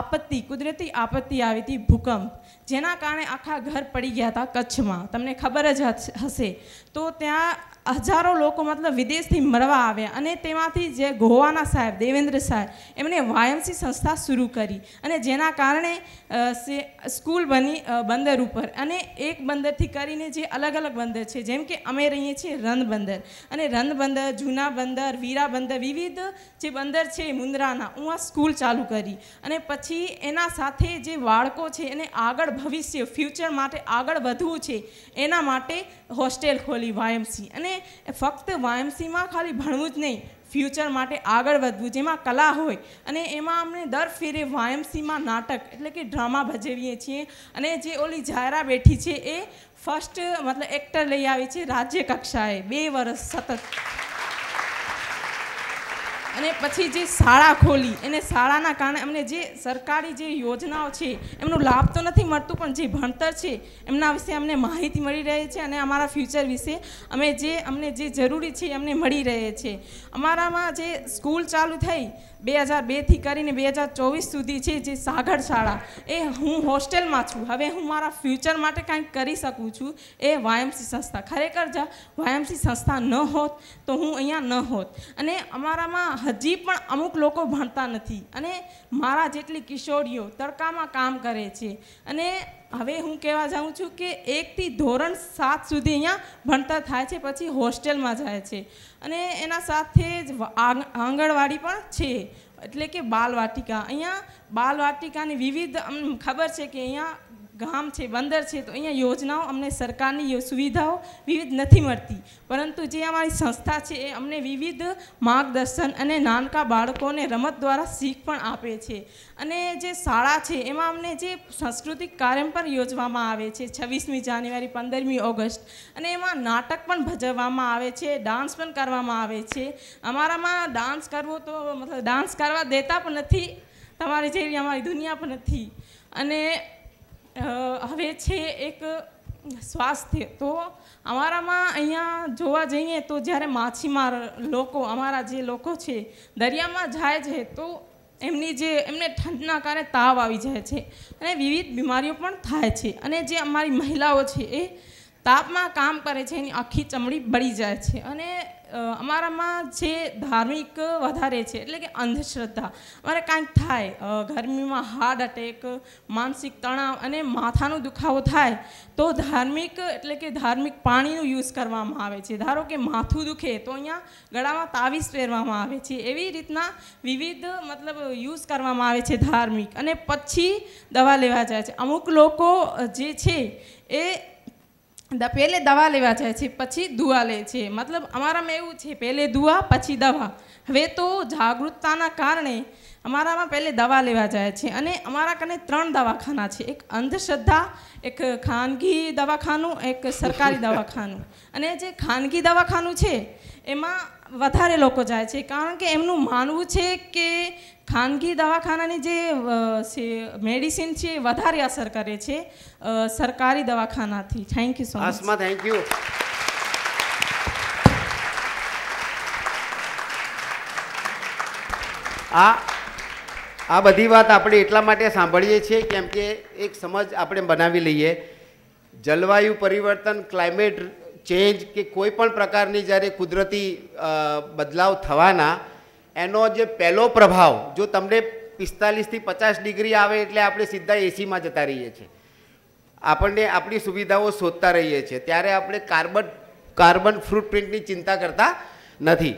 આપત્તિ કુદરતી આપત્તિ આવી હતી ભૂકંપ જેના કારણે આખા ઘર પડી ગયા હતા કચ્છમાં તમને ખબર જ હશે તો ત્યાં હજારો લોકો મતલબ વિદેશથી મરવા આવ્યા અને તેમાંથી જે ગોવાના સાહેબ દેવેન્દ્ર સાહેબ એમણે વાયમસી સંસ્થા શરૂ કરી અને જેના કારણે સ્કૂલ બની બંદર ઉપર અને એક બંદરથી કરીને જે અલગ અલગ બંદર છે જેમ કે અમે રહીએ છીએ રંદ બંદર અને રન બંદર જૂના બંદર વીરા બંદર વિવિધ જે બંદર છે મુન્દ્રાના હું આ સ્કૂલ ચાલુ કરી અને પછી એના સાથે જે બાળકો છે એને આગળ ભવિષ્ય ફ્યુચર માટે આગળ વધવું છે એના માટે હોસ્ટેલ ખોલી વાયમસી અને ફક્ત વાયમસીમાં ખાલી ભણવું જ નહીં ફ્યુચર માટે આગળ વધવું જેમાં કલા હોય અને એમાં અમને દર ફેરે વાયમસીમાં નાટક એટલે કે ડ્રામા ભજવીએ છીએ અને જે ઓલી જાહેરા બેઠી છે એ ફર્સ્ટ મતલબ એક્ટર લઈ આવી છે રાજ્યકક્ષાએ બે વર્ષ સતત અને પછી જે શાળા ખોલી એને શાળાના કારણે અમને જે સરકારી જે યોજનાઓ છે એમનો લાભ તો નથી મળતું પણ જે ભણતર છે એમના વિશે અમને માહિતી મળી રહે છે અને અમારા ફ્યુચર વિશે અમે જે અમને જે જરૂરી છે અમને મળી રહે છે અમારામાં જે સ્કૂલ ચાલુ થઈ બે હજાર બેથી કરીને બે હજાર ચોવીસ સુધી છે જે સાગર શાળા એ હું હોસ્ટેલમાં છું હવે હું મારા ફ્યુચર માટે કાંઈક કરી શકું છું એ વાયમસી સંસ્થા ખરેખર જા વાયમસી સંસ્થા ન હોત તો હું અહીંયા ન હોત અને અમારામાં હજી પણ અમુક લોકો ભણતા નથી અને મારા જેટલી કિશોરીઓ તડકામાં કામ કરે છે અને હવે હું કહેવા જાઉં છું કે એકથી ધોરણ સાત સુધી અહીંયા ભણતર થાય છે પછી હોસ્ટેલમાં જાય છે અને એના સાથે જ આંગણવાડી પણ છે એટલે કે બાલવાટિકા અહીંયા બાલવાટિકાની વિવિધ ખબર છે કે અહીંયા ગામ છે બંદર છે તો અહીંયા યોજનાઓ અમને સરકારની સુવિધાઓ વિવિધ નથી મળતી પરંતુ જે અમારી સંસ્થા છે એ અમને વિવિધ માર્ગદર્શન અને નાનકા બાળકોને રમત દ્વારા શીખ પણ આપે છે અને જે શાળા છે એમાં અમને જે સાંસ્કૃતિક કાર્યક્રમ પણ યોજવામાં આવે છે છવ્વીસમી જાન્યુઆરી પંદરમી ઓગસ્ટ અને એમાં નાટક પણ ભજવવામાં આવે છે ડાન્સ પણ કરવામાં આવે છે અમારામાં ડાન્સ કરવો તો મતલબ ડાન્સ કરવા દેતા પણ નથી તમારી જેવી અમારી દુનિયા પણ નથી અને હવે છે એક સ્વાસ્થ્ય તો અમારામાં અહીંયા જોવા જઈએ તો જ્યારે માછીમાર લોકો અમારા જે લોકો છે દરિયામાં જાય છે તો એમની જે એમને ઠંડના કારણે તાવ આવી જાય છે અને વિવિધ બીમારીઓ પણ થાય છે અને જે અમારી મહિલાઓ છે એ તાપમાં કામ કરે છે એની આખી ચમડી બળી જાય છે અને અમારામાં જે ધાર્મિક વધારે છે એટલે કે અંધશ્રદ્ધા અમારે કાંઈક થાય ગરમીમાં હાર્ટ અટેક માનસિક તણાવ અને માથાનો દુખાવો થાય તો ધાર્મિક એટલે કે ધાર્મિક પાણીનું યુઝ કરવામાં આવે છે ધારો કે માથું દુખે તો અહીંયા ગળામાં તાવીસ પહેરવામાં આવે છે એવી રીતના વિવિધ મતલબ યુઝ કરવામાં આવે છે ધાર્મિક અને પછી દવા લેવા જાય છે અમુક લોકો જે છે એ પહેલે દવા લેવા જાય છે પછી દુઆ લે છે મતલબ અમારામાં એવું છે પહેલે દુઆ પછી દવા હવે તો જાગૃતતાના કારણે અમારામાં પહેલે દવા લેવા જાય છે અને અમારા કને ત્રણ દવાખાના છે એક અંધશ્રદ્ધા એક ખાનગી દવાખાનું એક સરકારી દવાખાનું અને જે ખાનગી દવાખાનું છે એમાં વધારે લોકો જાય છે કારણ કે એમનું માનવું છે કે ખાનગી દવાખાનાની જે મેડિસિન છે એ વધારે અસર કરે છે સરકારી દવાખાનાથી thank you so much thank you આ આ બધી વાત આપણે એટલા માટે સાંભળીએ છીએ કેમ કે એક સમજ આપણે બનાવી લઈએ જલવાયુ પરિવર્તન ક્લાઇમેટ ચેન્જ કે કોઈ પણ પ્રકારની જ્યારે કુદરતી બદલાવ થવાના એનો જે પહેલો પ્રભાવ જો તમને પિસ્તાલીસથી પચાસ ડિગ્રી આવે એટલે આપણે સીધા એસીમાં જતા રહીએ છીએ આપણને આપણી સુવિધાઓ શોધતા રહીએ છીએ ત્યારે આપણે કાર્બન કાર્બન ફૂટપ્રિન્ટની ચિંતા કરતા નથી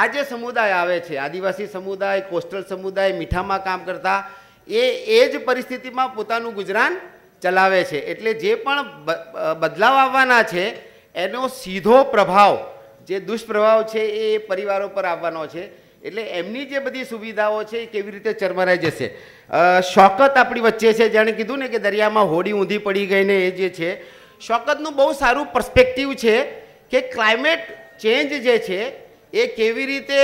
આ જે સમુદાય આવે છે આદિવાસી સમુદાય કોસ્ટલ સમુદાય મીઠામાં કામ કરતા એ એ જ પરિસ્થિતિમાં પોતાનું ગુજરાન ચલાવે છે એટલે જે પણ બદલાવ આવવાના છે એનો સીધો પ્રભાવ જે દુષ્પ્રભાવ છે એ પરિવારો પર આવવાનો છે એટલે એમની જે બધી સુવિધાઓ છે એ કેવી રીતે ચરમરાઈ જશે શોકત આપણી વચ્ચે છે જેણે કીધું ને કે દરિયામાં હોડી ઊંધી પડી ગઈ ને એ જે છે શોકતનું બહુ સારું પર્સ્પેક્ટિવ છે કે ક્લાઇમેટ ચેન્જ જે છે એ કેવી રીતે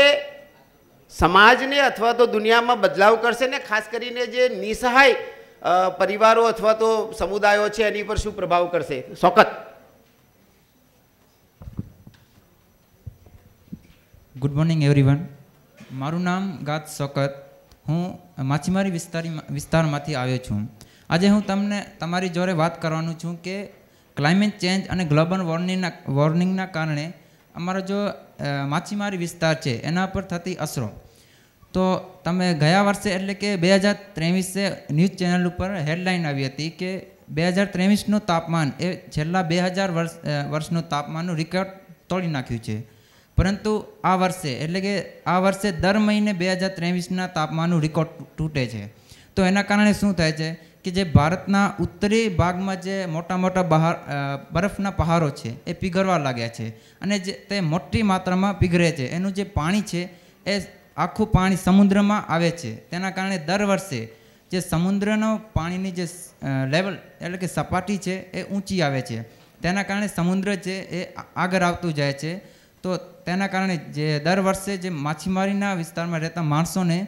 સમાજને અથવા તો દુનિયામાં બદલાવ કરશે ને ખાસ કરીને જે નિસહાય પરિવારો અથવા તો સમુદાયો છે એની પર શું પ્રભાવ કરશે શોકત ગુડ મોર્નિંગ એવરીવન મારું નામ ગાત સોકત હું માછીમારી વિસ્તારી વિસ્તારમાંથી આવ્યો છું આજે હું તમને તમારી જોડે વાત કરવાનું છું કે ક્લાઇમેટ ચેન્જ અને ગ્લોબલ વોર્મિંગના વોર્નિંગના કારણે અમારો જો માછીમારી વિસ્તાર છે એના પર થતી અસરો તો તમે ગયા વર્ષે એટલે કે બે હજાર ત્રેવીસે ન્યૂઝ ચેનલ ઉપર હેડલાઇન આવી હતી કે બે હજાર ત્રેવીસનું તાપમાન એ છેલ્લા બે હજાર વર્ષ વર્ષનું તાપમાનનું રેકોર્ડ તોડી નાખ્યું છે પરંતુ આ વર્ષે એટલે કે આ વર્ષે દર મહિને બે હજાર ત્રેવીસના તાપમાનનું રેકોર્ડ તૂટે છે તો એના કારણે શું થાય છે કે જે ભારતના ઉત્તરી ભાગમાં જે મોટા મોટા બહાર બરફના પહાડો છે એ પીગળવા લાગ્યા છે અને જે તે મોટી માત્રામાં પીગળે છે એનું જે પાણી છે એ આખું પાણી સમુદ્રમાં આવે છે તેના કારણે દર વર્ષે જે સમુદ્રનો પાણીની જે લેવલ એટલે કે સપાટી છે એ ઊંચી આવે છે તેના કારણે સમુદ્ર છે એ આગળ આવતું જાય છે તો તેના કારણે જે દર વર્ષે જે માછીમારીના વિસ્તારમાં રહેતા માણસોને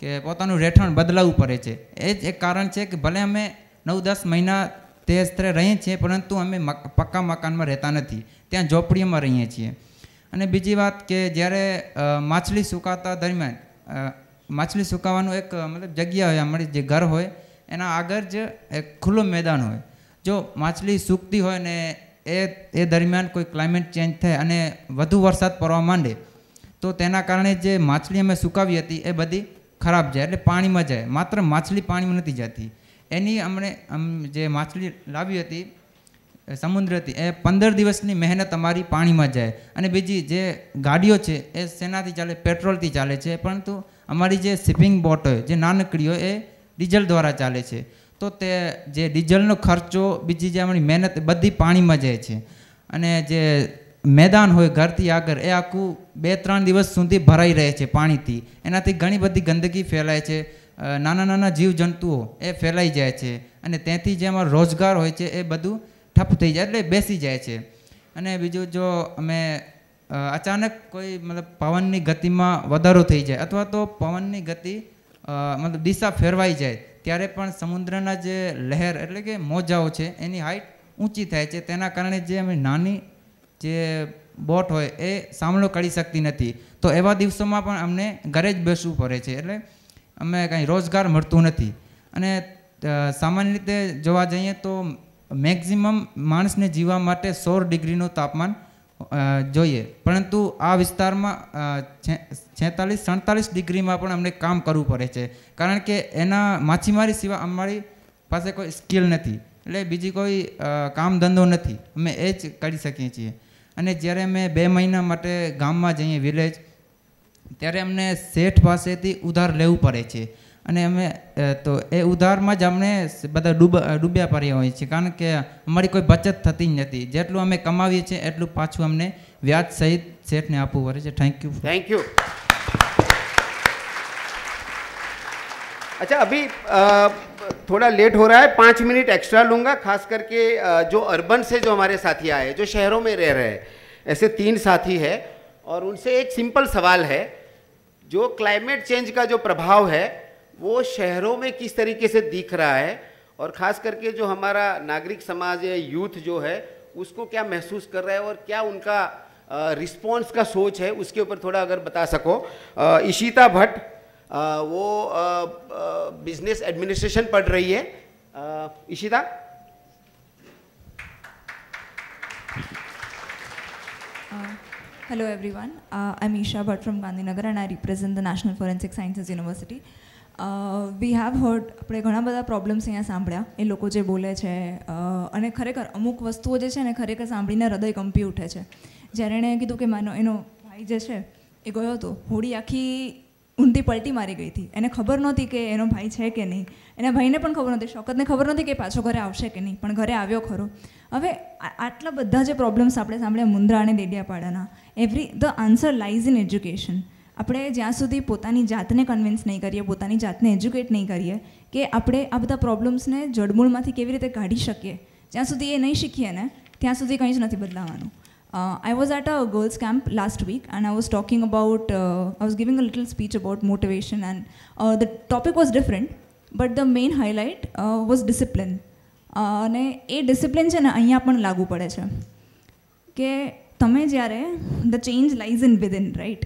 કે પોતાનું રહેઠાણ બદલાવવું પડે છે એ જ એક કારણ છે કે ભલે અમે નવ દસ મહિના તે સ્તરે રહીએ છીએ પરંતુ અમે પક્કા મકાનમાં રહેતા નથી ત્યાં ઝોપડીમાં રહીએ છીએ અને બીજી વાત કે જ્યારે માછલી સુકાતા દરમિયાન માછલી સુકાવાનું એક મતલબ જગ્યા હોય અમારી જે ઘર હોય એના આગળ જ એક ખુલ્લું મેદાન હોય જો માછલી સૂકતી હોય ને એ એ દરમિયાન કોઈ ક્લાઇમેટ ચેન્જ થાય અને વધુ વરસાદ પડવા માંડે તો તેના કારણે જે માછલી અમે સુકાવી હતી એ બધી ખરાબ જાય એટલે પાણીમાં જાય માત્ર માછલી પાણીમાં નથી જતી એની અમને જે માછલી લાવી હતી સમુદ્રથી એ પંદર દિવસની મહેનત અમારી પાણીમાં જાય અને બીજી જે ગાડીઓ છે એ સેનાથી ચાલે પેટ્રોલથી ચાલે છે પરંતુ અમારી જે શિપિંગ બોટ હોય જે નાનકડી હોય એ ડીઝલ દ્વારા ચાલે છે તો તે જે ડીઝલનો ખર્ચો બીજી જે આપણી મહેનત બધી પાણીમાં જાય છે અને જે મેદાન હોય ઘરથી આગળ એ આખું બે ત્રણ દિવસ સુધી ભરાઈ રહે છે પાણીથી એનાથી ઘણી બધી ગંદકી ફેલાય છે નાના નાના જીવજંતુઓ એ ફેલાઈ જાય છે અને તેથી જે અમારો રોજગાર હોય છે એ બધું ઠપ થઈ જાય એટલે બેસી જાય છે અને બીજું જો અમે અચાનક કોઈ મતલબ પવનની ગતિમાં વધારો થઈ જાય અથવા તો પવનની ગતિ મતલબ દિશા ફેરવાઈ જાય ત્યારે પણ સમુદ્રના જે લહેર એટલે કે મોજાઓ છે એની હાઇટ ઊંચી થાય છે તેના કારણે જે અમે નાની જે બોટ હોય એ સામનો કરી શકતી નથી તો એવા દિવસોમાં પણ અમને ઘરે જ બેસવું પડે છે એટલે અમે કાંઈ રોજગાર મળતું નથી અને સામાન્ય રીતે જોવા જઈએ તો મેક્ઝિમમ માણસને જીવવા માટે સોળ ડિગ્રીનું તાપમાન જોઈએ પરંતુ આ વિસ્તારમાં છેતાલીસ સડતાલીસ ડિગ્રીમાં પણ અમને કામ કરવું પડે છે કારણ કે એના માછીમારી સિવાય અમારી પાસે કોઈ સ્કિલ નથી એટલે બીજી કોઈ કામ ધંધો નથી અમે એ જ કરી શકીએ છીએ અને જ્યારે અમે બે મહિના માટે ગામમાં જઈએ વિલેજ ત્યારે અમને શેઠ પાસેથી ઉધાર લેવું પડે છે અને અમે તો એ ઉધારમાં જ અમને બતા ડુબ ડુબ્યા પર્યા હોય છે કારણ કે અમારી કોઈ બચત થતી જ ન હતી જેટલું અમે કમાવી છે એટલું પાછું અમને વ્યાજ સહિત શેઠને આપું પડે છે थैंक यू थैंक यू અચ્છા અભી થોડા લેટ હો રહા હે 5 મિનિટ એક્સ્ટ્રા લુંગા ખાસ કરકે જો અર્બન સે જો ہمارے સાથી આયે જો શહેરો મે રહે રહે એસે 3 સાથી હે ઓર ઉનસે એક સિમ્પલ સવાલ હે જો ક્લાઈમેટ ચેન્જ કા જો પ્રભાવ હે वो शहरों में किस तरीके से दिख रहा है और ख़ास करके जो हमारा नागरिक समाज या यूथ जो है उसको क्या महसूस कर रहा है और क्या उनका रिस्पॉन्स का सोच है उसके ऊपर थोड़ा अगर बता सको इशिता भट्ट वो बिजनेस एडमिनिस्ट्रेशन पढ़ रही है Ishita Hello everyone, uh, I'm Isha Bhatt from Gandhinagar and I represent the National Forensic Sciences University. We have heard આપણે ઘણા બધા પ્રોબ્લેમ્સ અહીંયા સાંભળ્યા એ લોકો જે બોલે છે અને ખરેખર અમુક વસ્તુઓ જે છે ને ખરેખર સાંભળીને હૃદય કંપી ઉઠે છે જ્યારે એણે કીધું કે માનો એનો ભાઈ જે છે એ ગયો હતો હોડી આખી ઊંધી પલટી મારી ગઈ હતી એને ખબર નહોતી કે એનો ભાઈ છે કે નહીં એના ભાઈને પણ ખબર નહોતી શોકતને ખબર નહોતી કે પાછો ઘરે આવશે કે નહીં પણ ઘરે આવ્યો ખરો હવે આટલા બધા જે પ્રોબ્લેમ્સ આપણે સાંભળ્યા મુન્દ્રા અને દેડિયાપાડાના every the answer lies in education આપણે જ્યાં સુધી પોતાની જાતને કન્વિન્સ નહીં કરીએ પોતાની જાતને એજ્યુકેટ નહીં કરીએ કે આપણે આ બધા પ્રોબ્લેમ્સને જડમૂળમાંથી કેવી રીતે કાઢી શકીએ જ્યાં સુધી એ નહીં શીખીએ ને ત્યાં સુધી કંઈ જ નથી બદલાવાનું I was at a girls camp last week and I was talking about I was giving a little speech about motivation and the topic was different but the main highlight was discipline અને એ discipline છે ને અહીંયા પણ લાગુ પડે છે કે તમે જ્યારે the change lies in within right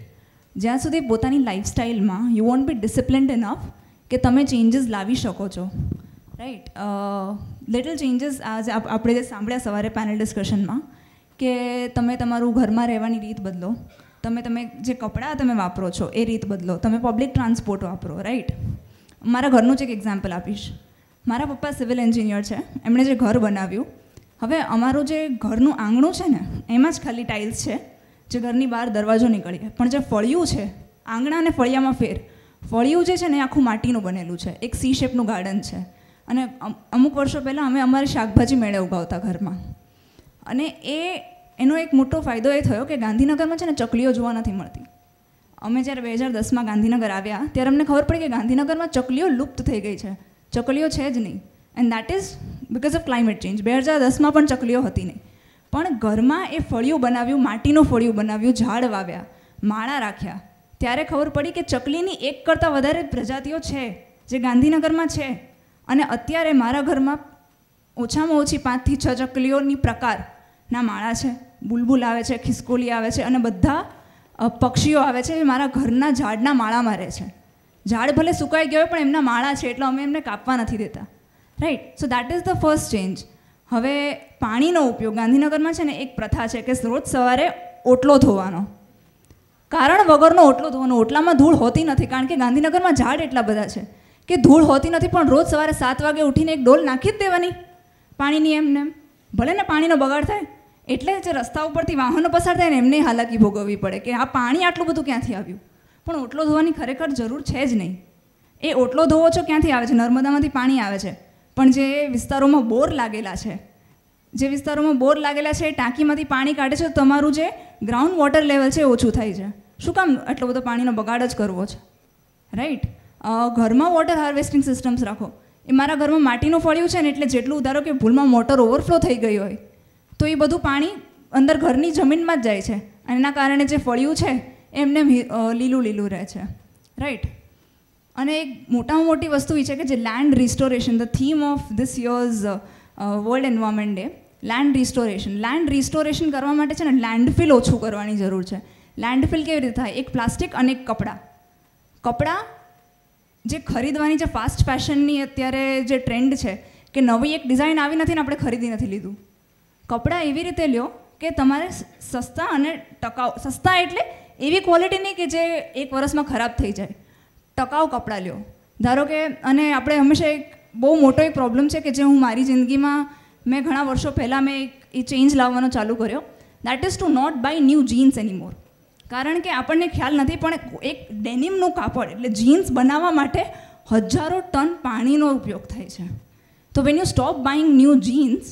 જ્યાં સુધી પોતાની લાઈફસ્ટાઈલમાં you won't be disciplined enough કે તમે ચેન્જીસ લાવી શકો છો રાઈટ લિટલ ચેન્જીસ આજ આપણે જે સાંભળ્યા સવારે પેનલ ડિસ્કશનમાં કે તમે તમારું ઘરમાં રહેવાની રીત બદલો તમે તમે જે કપડાં તમે વાપરો છો એ રીત બદલો તમે પબ્લિક ટ્રાન્સપોર્ટ વાપરો રાઈટ મારા ઘરનું જ એક એક્ઝામ્પલ આપીશ મારા પપ્પા સિવિલ એન્જિનિયર છે એમણે જે ઘર બનાવ્યું હવે અમારું જે ઘરનું આંગણું છે ને એમાં જ ખાલી ટાઇલ્સ છે જે ઘરની બહાર દરવાજો નીકળીએ પણ જે ફળિયું છે આંગણા અને ફળિયામાં ફેર ફળિયું જે છે ને આખું માટીનું બનેલું છે એક સી શેપનું ગાર્ડન છે અને અમુક વર્ષો પહેલાં અમે અમારી શાકભાજી મેળે ઉગાવતા ઘરમાં અને એ એનો એક મોટો ફાયદો એ થયો કે ગાંધીનગરમાં છે ને ચકલીઓ જોવા નથી મળતી અમે જ્યારે બે હજાર દસમાં ગાંધીનગર આવ્યા ત્યારે અમને ખબર પડી કે ગાંધીનગરમાં ચકલીઓ લુપ્ત થઈ ગઈ છે ચકલીઓ છે જ નહીં and that is because of climate change બે હજાર દસમાં પણ ચકલીઓ હતી નહીં પણ ઘરમાં એ ફળિયું બનાવ્યું માટીનું ફળિયું બનાવ્યું ઝાડ વાવ્યા માળા રાખ્યા ત્યારે ખબર પડી કે ચકલીની એક કરતાં વધારે પ્રજાતિઓ છે જે ગાંધીનગરમાં છે અને અત્યારે મારા ઘરમાં ઓછામાં ઓછી પાંચથી છ ચકલીઓની પ્રકારના માળા છે બુલબુલ આવે છે ખિસકોલી આવે છે અને બધા પક્ષીઓ આવે છે એ મારા ઘરના ઝાડના માળામાં રહે છે ઝાડ ભલે સુકાઈ ગયો પણ એમના માળા છે એટલે અમે એમને કાપવા નથી દેતા right so that is the first change હવે પાણીનો ઉપયોગ ગાંધીનગરમાં છે ને એક પ્રથા છે કે રોજ સવારે ઓટલો ધોવાનો કારણ વગરનો ઓટલો ધોવાનો ઓટલામાં ધૂળ હોતી નથી કારણ કે ગાંધીનગરમાં ઝાડ એટલા બધા છે કે ધૂળ હોતી નથી પણ રોજ સવારે સાત વાગે ઉઠીને એક ડોલ નાખી જ દેવાની પાણીની એમને એમ ભલે ને પાણીનો બગાડ થાય એટલે જે રસ્તા ઉપરથી વાહનો પસાર થાય ને એમને હાલાકી ભોગવવી પડે કે આ પાણી આટલું બધું ક્યાંથી આવ્યું પણ ઓટલો ધોવાની ખરેખર જરૂર છે જ નહીં એ ઓટલો ધોવો છો ક્યાંથી આવે છે નર્મદામાંથી પાણી આવે છે પણ જે વિસ્તારોમાં બોર લાગેલા છે જે વિસ્તારોમાં બોર લાગેલા છે એ ટાંકીમાંથી પાણી કાઢે છે તો તમારું જે ગ્રાઉન્ડ વોટર લેવલ છે એ ઓછું થાય છે શું કામ એટલો બધો પાણીનો બગાડ જ કરવો છે રાઈટ ઘરમાં વોટર હાર્વેસ્ટિંગ સિસ્ટમ્સ રાખો એ મારા ઘરમાં માટીનું ફળ્યું છે ને એટલે જેટલું ધારો કે ભૂલમાં મોટર ઓવરફ્લો થઈ ગયું હોય તો એ બધું પાણી અંદર ઘરની જમીનમાં જ જાય છે અને એના કારણે જે ફળ્યું છે એમને લીલું લીલું રહે છે રાઈટ અને એક મોટામાં મોટી વસ્તુ એ છે કે જે land restoration the theme of this year's world environment day land restoration land restoration કરવા માટે છે ને લેન્ડફિલ ઓછું કરવાની જરૂર છે લેન્ડફિલ કેવી રીતે થાય એક પ્લાસ્ટિક અને એક કપડાં કપડાં જે ખરીદવાની જે ફાસ્ટ ફેશનની અત્યારે જે ટ્રેન્ડ છે કે નવી એક ડિઝાઇન આવી નથી ને આપણે ખરીદી નથી લીધું કપડાં એવી રીતે લ્યો કે તમારે સસ્તા અને ટકાઉ સસ્તા એટલે એવી ક્વોલિટીની કે જે એક વર્ષમાં ખરાબ થઈ જાય ટકાઉ કપડાં લ્યો ધારો કે અને આપણે હંમેશા એક બહુ મોટો એક પ્રોબ્લેમ છે કે જે હું મારી જિંદગીમાં મેં ઘણા વર્ષો પહેલાં મેં એક એ ચેન્જ લાવવાનો ચાલુ કર્યો that is to not buy new jeans more કારણ કે આપણને ખ્યાલ નથી પણ એક ડેનિમનું કાપડ એટલે જીન્સ બનાવવા માટે હજારો ટન પાણીનો ઉપયોગ થાય છે તો when you stop buying new jeans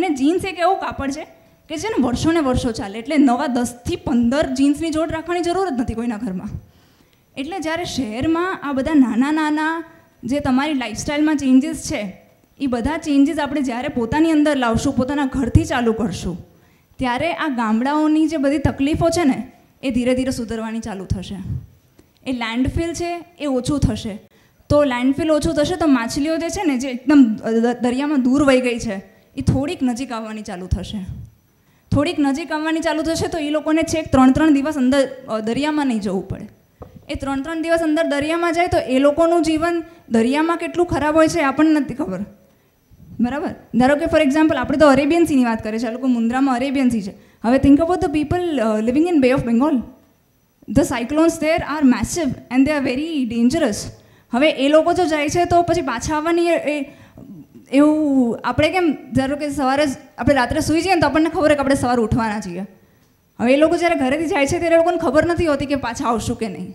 અને જીન્સ એક એવું કાપડ છે કે છે ને વર્ષોને વર્ષો ચાલે એટલે નવા દસથી પંદર જીન્સની જોડ રાખવાની જરૂર જ નથી કોઈના ઘરમાં એટલે જ્યારે શહેરમાં આ બધા નાના નાના જે તમારી લાઈફસ્ટાઈલમાં ચેન્જીસ છે એ બધા ચેન્જીસ આપણે જ્યારે પોતાની અંદર લાવશું પોતાના ઘરથી ચાલુ કરશું ત્યારે આ ગામડાઓની જે બધી તકલીફો છે ને એ ધીરે ધીરે સુધરવાની ચાલુ થશે એ લેન્ડફિલ છે એ ઓછું થશે તો લેન્ડફિલ ઓછું થશે તો માછલીઓ જે છે ને જે એકદમ દરિયામાં દૂર વહી ગઈ છે એ થોડીક નજીક આવવાની ચાલુ થશે થોડીક નજીક આવવાની ચાલુ થશે તો એ લોકોને છેક ત્રણ ત્રણ દિવસ અંદર દરિયામાં નહીં જવું પડે એ ત્રણ ત્રણ દિવસ અંદર દરિયામાં જાય તો એ લોકોનું જીવન દરિયામાં કેટલું ખરાબ હોય છે આપણને નથી ખબર બરાબર ધારો કે ફોર એક્ઝામ્પલ આપણે તો અરેબિયન સીની વાત કરીએ છીએ આ લોકો મુન્દ્રામાં અરેબિયન સી છે હવે think about the people living in Bay of Bengal the cyclones there are massive and they are very dangerous હવે એ લોકો જો જાય છે તો પછી પાછા આવવાની એ એવું આપણે કેમ ધારો કે સવારે આપણે રાત્રે સૂઈ જઈએ ને તો આપણને ખબર કે આપણે સવારે ઉઠવાના છીએ હવે એ લોકો જ્યારે ઘરેથી જાય છે ત્યારે એ લોકોને ખબર નથી હોતી કે પાછા આવશું કે નહીં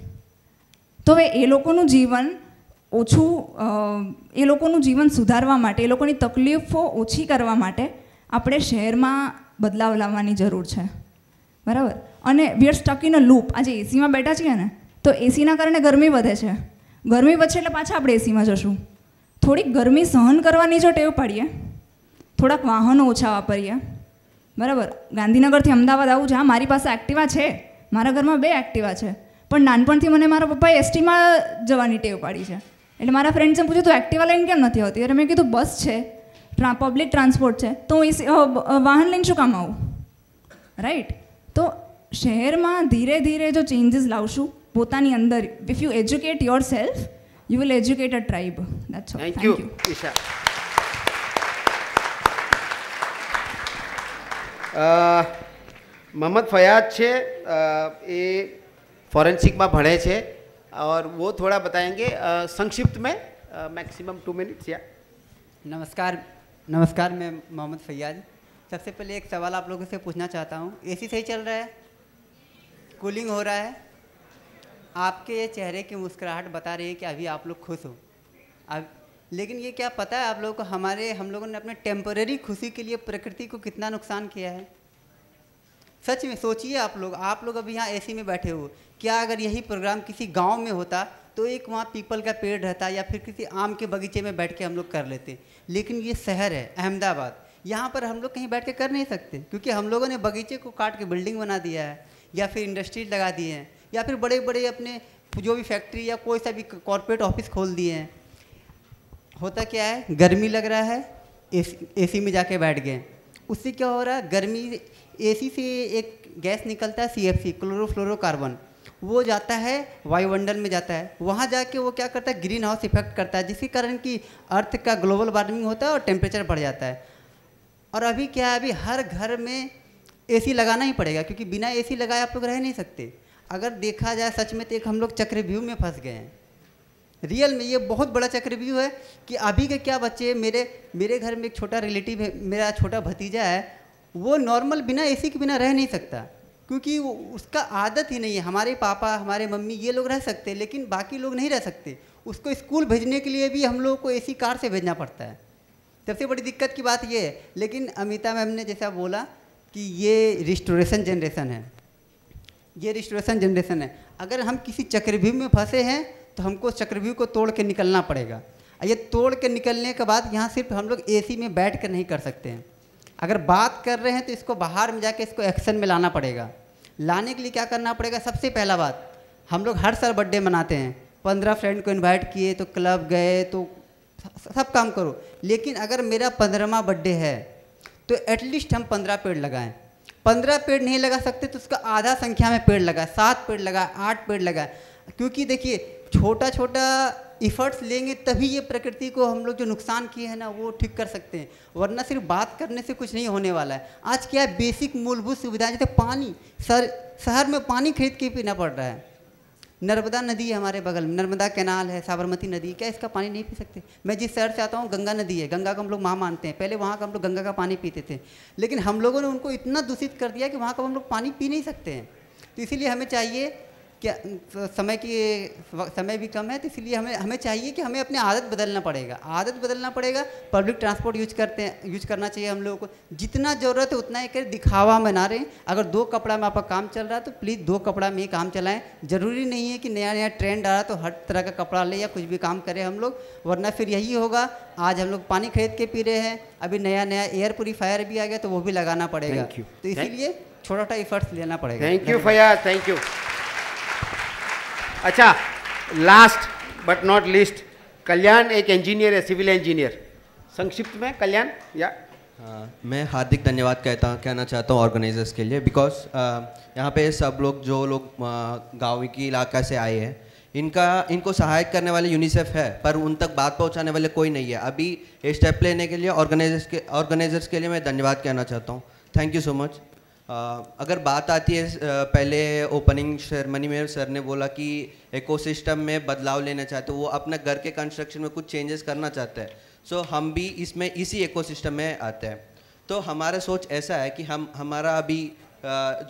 તો હવે એ લોકોનું જીવન ઓછું એ લોકોનું જીવન સુધારવા માટે એ લોકોની તકલીફો ઓછી કરવા માટે આપણે શહેરમાં બદલાવ લાવવાની જરૂર છે બરાબર અને we are stuck in a loop આજે એસીમાં બેઠા છીએ ને તો એસીના કારણે ગરમી વધે છે ગરમી વધશે એટલે પાછા આપણે એસીમાં જશું થોડીક ગરમી સહન કરવાની જો ટેવ પાડીએ થોડાક વાહનો ઓછા વાપરીએ બરાબર ગાંધીનગરથી અમદાવાદ આવું છે હા મારી પાસે એક્ટિવા છે મારા ઘરમાં બે એક્ટિવા છે પણ નાનપણથી મને મારા પપ્પા એસટીમાં જવાની ટેવ પાડી છે એટલે મારા ફ્રેન્ડ્સે પૂછ્યું તું એક્ટિવા લાઈન કેમ નથી આવતી એટલે મેં કીધું બસ છે પબ્લિક ટ્રાન્સપોર્ટ છે તો હું વાહન લઈને શું કામ આવું રાઈટ તો શહેરમાં ધીરે ધીરે જો ચેન્જીસ લાવશું પોતાની અંદર if you educate yourself you will educate a tribe that's thank you Isha Mohammad Fayad છે uh, એ फॉरेंसिक में भड़े छे और वो थोड़ा बताएंगे संक्षिप्त में मैक्सिमम टू मिनट्स या नमस्कार नमस्कार मैं मोहम्मद फैयाज सबसे पहले एक सवाल आप लोगों से पूछना चाहता हूँ ए सही चल रहा है कूलिंग हो रहा है आपके ये चेहरे की मुस्कुराहट बता रही है कि अभी आप लोग खुश हो अब लेकिन ये क्या पता है आप लोगों को हमारे हम लोगों ने अपने टेम्पररी खुशी के लिए प्रकृति को कितना नुकसान किया है सच में सोचिए आप लोग आप लोग अभी यहाँ एसी में बैठे हो क्या अगर यही प्रोग्राम किसी गांव में होता तो एक वहाँ पीपल का पेड़ रहता या फिर किसी आम के बगीचे में बैठ के हम लोग कर लेते लेकिन ये शहर है अहमदाबाद यहाँ पर हम लोग कहीं बैठ के कर नहीं सकते क्योंकि हम लोगों ने बगीचे को काट के बिल्डिंग बना दिया है या फिर इंडस्ट्रीज लगा दिए हैं या फिर बड़े बड़े अपने जो भी फैक्ट्री या कोई सा भी कॉरपोरेट ऑफिस खोल दिए हैं होता क्या है गर्मी लग रहा है ए सी में जाके बैठ गए उससे क्या हो रहा है गर्मी सी से एक गैस निकलता है सी एफ सी क्लोरोफ्लोरोकार्बन वो जाता है वायुमंडल में जाता है वहाँ जाके वो क्या करता है ग्रीन हाउस इफेक्ट करता है जिसके कारण कि अर्थ का ग्लोबल वार्मिंग होता है और टेम्परेचर बढ़ जाता है और अभी क्या है अभी हर घर में ए लगाना ही पड़ेगा क्योंकि बिना ए लगाए आप लोग रह नहीं सकते अगर देखा जाए सच में तो एक हम लोग चक्रव्यूह में फंस गए हैं रियल में ये बहुत बड़ा चक्रव्यूह है कि अभी के क्या बच्चे मेरे मेरे घर में एक छोटा रिलेटिव है मेरा छोटा भतीजा है वो नॉर्मल बिना एसी के बिना रह नहीं सकता क्योंकि वो उसका आदत ही नहीं है हमारे पापा हमारे मम्मी ये लोग रह सकते हैं लेकिन बाकी लोग नहीं रह सकते उसको स्कूल भेजने के लिए भी हम लोगों को एसी कार से भेजना पड़ता है सबसे बड़ी दिक्कत की बात ये है लेकिन अमिता मैम ने जैसा बोला कि ये रिस्टोरेशन जनरेशन है ये रिस्टोरेशन जनरेशन है अगर हम किसी चक्रव्यूह में फंसे हैं तो हमको चक्रव्यूह को तोड़ के निकलना पड़ेगा ये तोड़ के निकलने के बाद यहाँ सिर्फ हम लोग ए में बैठ कर नहीं कर सकते हैं अगर बात कर रहे हैं तो इसको बाहर में जाके इसको एक्शन में लाना पड़ेगा लाने के लिए क्या करना पड़ेगा सबसे पहला बात हम लोग हर साल बर्थडे मनाते हैं पंद्रह फ्रेंड को इनवाइट किए तो क्लब गए तो सब काम करो लेकिन अगर मेरा पंद्रहवा बर्थडे है तो एटलीस्ट हम पंद्रह पेड़ लगाएं पंद्रह पेड़ नहीं लगा सकते तो उसका आधा संख्या में पेड़ लगाए सात पेड़ लगाए आठ पेड़ लगाए क्योंकि देखिए छोटा छोटा इफ़र्ट्स लेंगे तभी ये प्रकृति को हम लोग जो नुकसान किए हैं ना वो ठीक कर सकते हैं वरना सिर्फ बात करने से कुछ नहीं होने वाला है आज क्या है बेसिक मूलभूत सुविधाएं जैसे पानी सर शहर में पानी खरीद के पीना पड़ रहा है नर्मदा नदी है हमारे बगल में नर्मदा कैनाल है साबरमती नदी क्या इसका पानी नहीं पी सकते मैं जिस शहर से आता हूँ गंगा नदी है गंगा को हम लोग माँ मानते हैं पहले वहाँ का हम लोग गंगा का पानी पीते थे लेकिन हम लोगों ने उनको इतना दूषित कर दिया कि वहाँ का हम लोग पानी पी नहीं सकते हैं तो इसीलिए हमें चाहिए क्या समय की समय भी कम है तो इसलिए हमें हमें चाहिए कि हमें अपनी आदत बदलना पड़ेगा आदत बदलना पड़ेगा पब्लिक ट्रांसपोर्ट यूज करते हैं यूज करना चाहिए हम लोगों को जितना ज़रूरत है उतना ही करें दिखावा में ना रहें अगर दो कपड़ा में आपका काम चल रहा है तो प्लीज़ दो कपड़ा में ही काम चलाएँ ज़रूरी नहीं है कि नया नया ट्रेंड आ रहा तो हर तरह का कपड़ा ले या कुछ भी काम करें हम लोग वरना फिर यही होगा आज हम लोग पानी खरीद के पी रहे हैं अभी नया नया एयर प्योरीफायर भी आ गया तो वो भी लगाना पड़ेगा तो इसीलिए छोटा छोटा इफर्ट्स लेना पड़ेगा thank you Faya thank you अच्छा last but not least Kalyan एक इंजीनियर है सिविल इंजीनियर संक्षिप्त में कल्याण या Uh, मैं हार्दिक धन्यवाद कहता कहना चाहता हूँ ऑर्गेनाइजर्स के लिए बिकॉज uh, यहाँ पे सब लोग जो लोग uh, गाँव की इलाका से आए हैं इनका इनको सहायक करने वाले यूनिसेफ है पर उन तक बात पहुंचाने वाले कोई नहीं है अभी ये स्टेप लेने के लिए ऑर्गेनाइजर्स के ऑर्गेनाइजर्स के लिए मैं धन्यवाद कहना चाहता हूँ थैंक यू सो मच अगर बात आती है पहले ओपनिंग सेरेमनी में सर ने बोला कि इकोसिस्टम में बदलाव लेना चाहते हो वो अपने घर के कंस्ट्रक्शन में कुछ चेंजेस करना चाहते हैं सो so, हम भी इसमें इसी इकोसिस्टम में आते हैं तो हमारा सोच ऐसा है कि हम हमारा अभी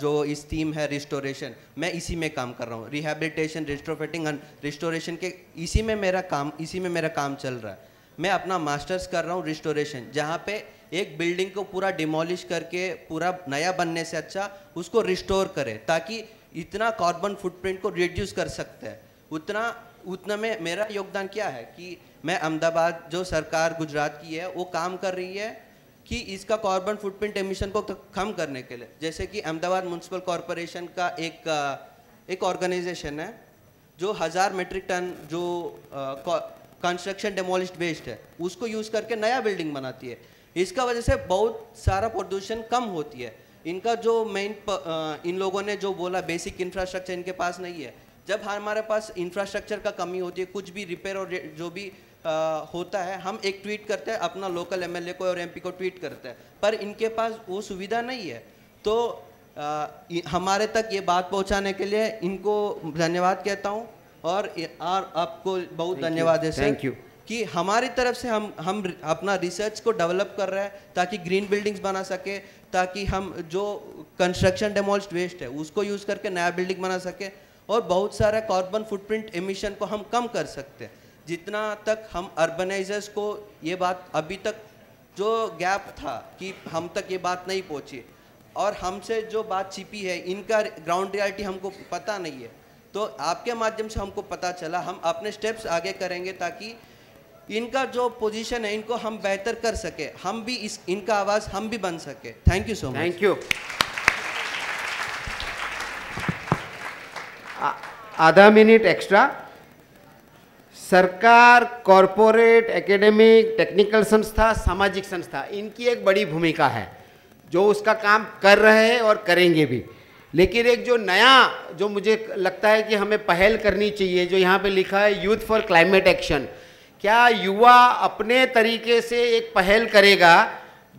जो इस थीम है रिस्टोरेशन मैं इसी में काम कर रहा हूँ रिहेबिलिटेशन रिस्ट्रोफिटिंग एंड रिस्टोरेशन के इसी में मेरा काम इसी में मेरा काम चल रहा है मैं अपना मास्टर्स कर रहा हूँ रिस्टोरेशन जहाँ पे एक बिल्डिंग को पूरा डिमोलिश करके पूरा नया बनने से अच्छा उसको रिस्टोर करें ताकि इतना कार्बन फुटप्रिंट को रिड्यूस कर सकते हैं उतना उतना में मेरा योगदान क्या है कि मैं अहमदाबाद जो सरकार गुजरात की है वो काम कर रही है कि इसका कार्बन फुटप्रिंट एमिशन को कम करने के लिए जैसे कि अहमदाबाद म्यूनसिपल कॉरपोरेशन का एक एक ऑर्गेनाइजेशन है जो हज़ार मेट्रिक टन जो कंस्ट्रक्शन डेमोलिश वेस्ट है उसको यूज़ करके नया बिल्डिंग बनाती है इसका वजह से बहुत सारा प्रदूषण कम होती है इनका जो मेन इन लोगों ने जो बोला बेसिक इंफ्रास्ट्रक्चर इनके पास नहीं है जब हमारे पास इंफ्रास्ट्रक्चर का कमी होती है कुछ भी रिपेयर और जो भी आ, होता है हम एक ट्वीट करते हैं अपना लोकल एमएलए को और एमपी को ट्वीट करते हैं पर इनके पास वो सुविधा नहीं है तो आ, हमारे तक ये बात पहुंचाने के लिए इनको धन्यवाद कहता हूँ और आपको बहुत धन्यवाद है थैंक यू कि हमारी तरफ से हम हम अपना रिसर्च को डेवलप कर रहे हैं ताकि ग्रीन बिल्डिंग्स बना सके ताकि हम जो कंस्ट्रक्शन डेमोल्ड वेस्ट है उसको यूज़ करके नया बिल्डिंग बना सके और बहुत सारा कार्बन फुटप्रिंट एमिशन को हम कम कर सकते हैं जितना तक हम अर्बनाइजर्स को ये बात अभी तक जो गैप था कि हम तक ये बात नहीं पहुँची और हमसे जो बात छिपी है इनका ग्राउंड रियलिटी हमको पता नहीं है तो आपके माध्यम से हमको पता चला हम अपने स्टेप्स आगे करेंगे ताकि इनका जो पोजीशन है इनको हम बेहतर कर सके हम भी इस इनका आवाज़ हम भी बन सके thank you so much thank you आधा मिनट एक्स्ट्रा सरकार कॉरपोरेट एकेडमिक टेक्निकल संस्था सामाजिक संस्था इनकी एक बड़ी भूमिका है जो उसका काम कर रहे हैं और करेंगे भी लेकिन एक जो नया जो मुझे लगता है कि हमें पहल करनी चाहिए जो यहाँ पे लिखा है यूथ फॉर क्लाइमेट एक्शन क्या युवा अपने तरीके से एक पहल करेगा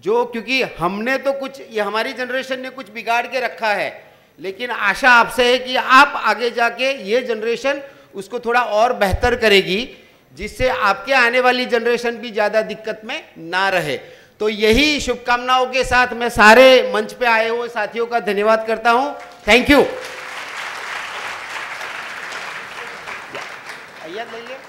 जो क्योंकि हमने तो कुछ ये हमारी जनरेशन ने कुछ बिगाड़ के रखा है लेकिन आशा आपसे है कि आप आगे जाके ये जनरेशन उसको थोड़ा और बेहतर करेगी जिससे आपके आने वाली जनरेशन भी ज़्यादा दिक्कत में ना रहे तो यही शुभकामनाओं के साथ मैं सारे मंच पे आए हुए साथियों का धन्यवाद करता हूँ थैंक यू ले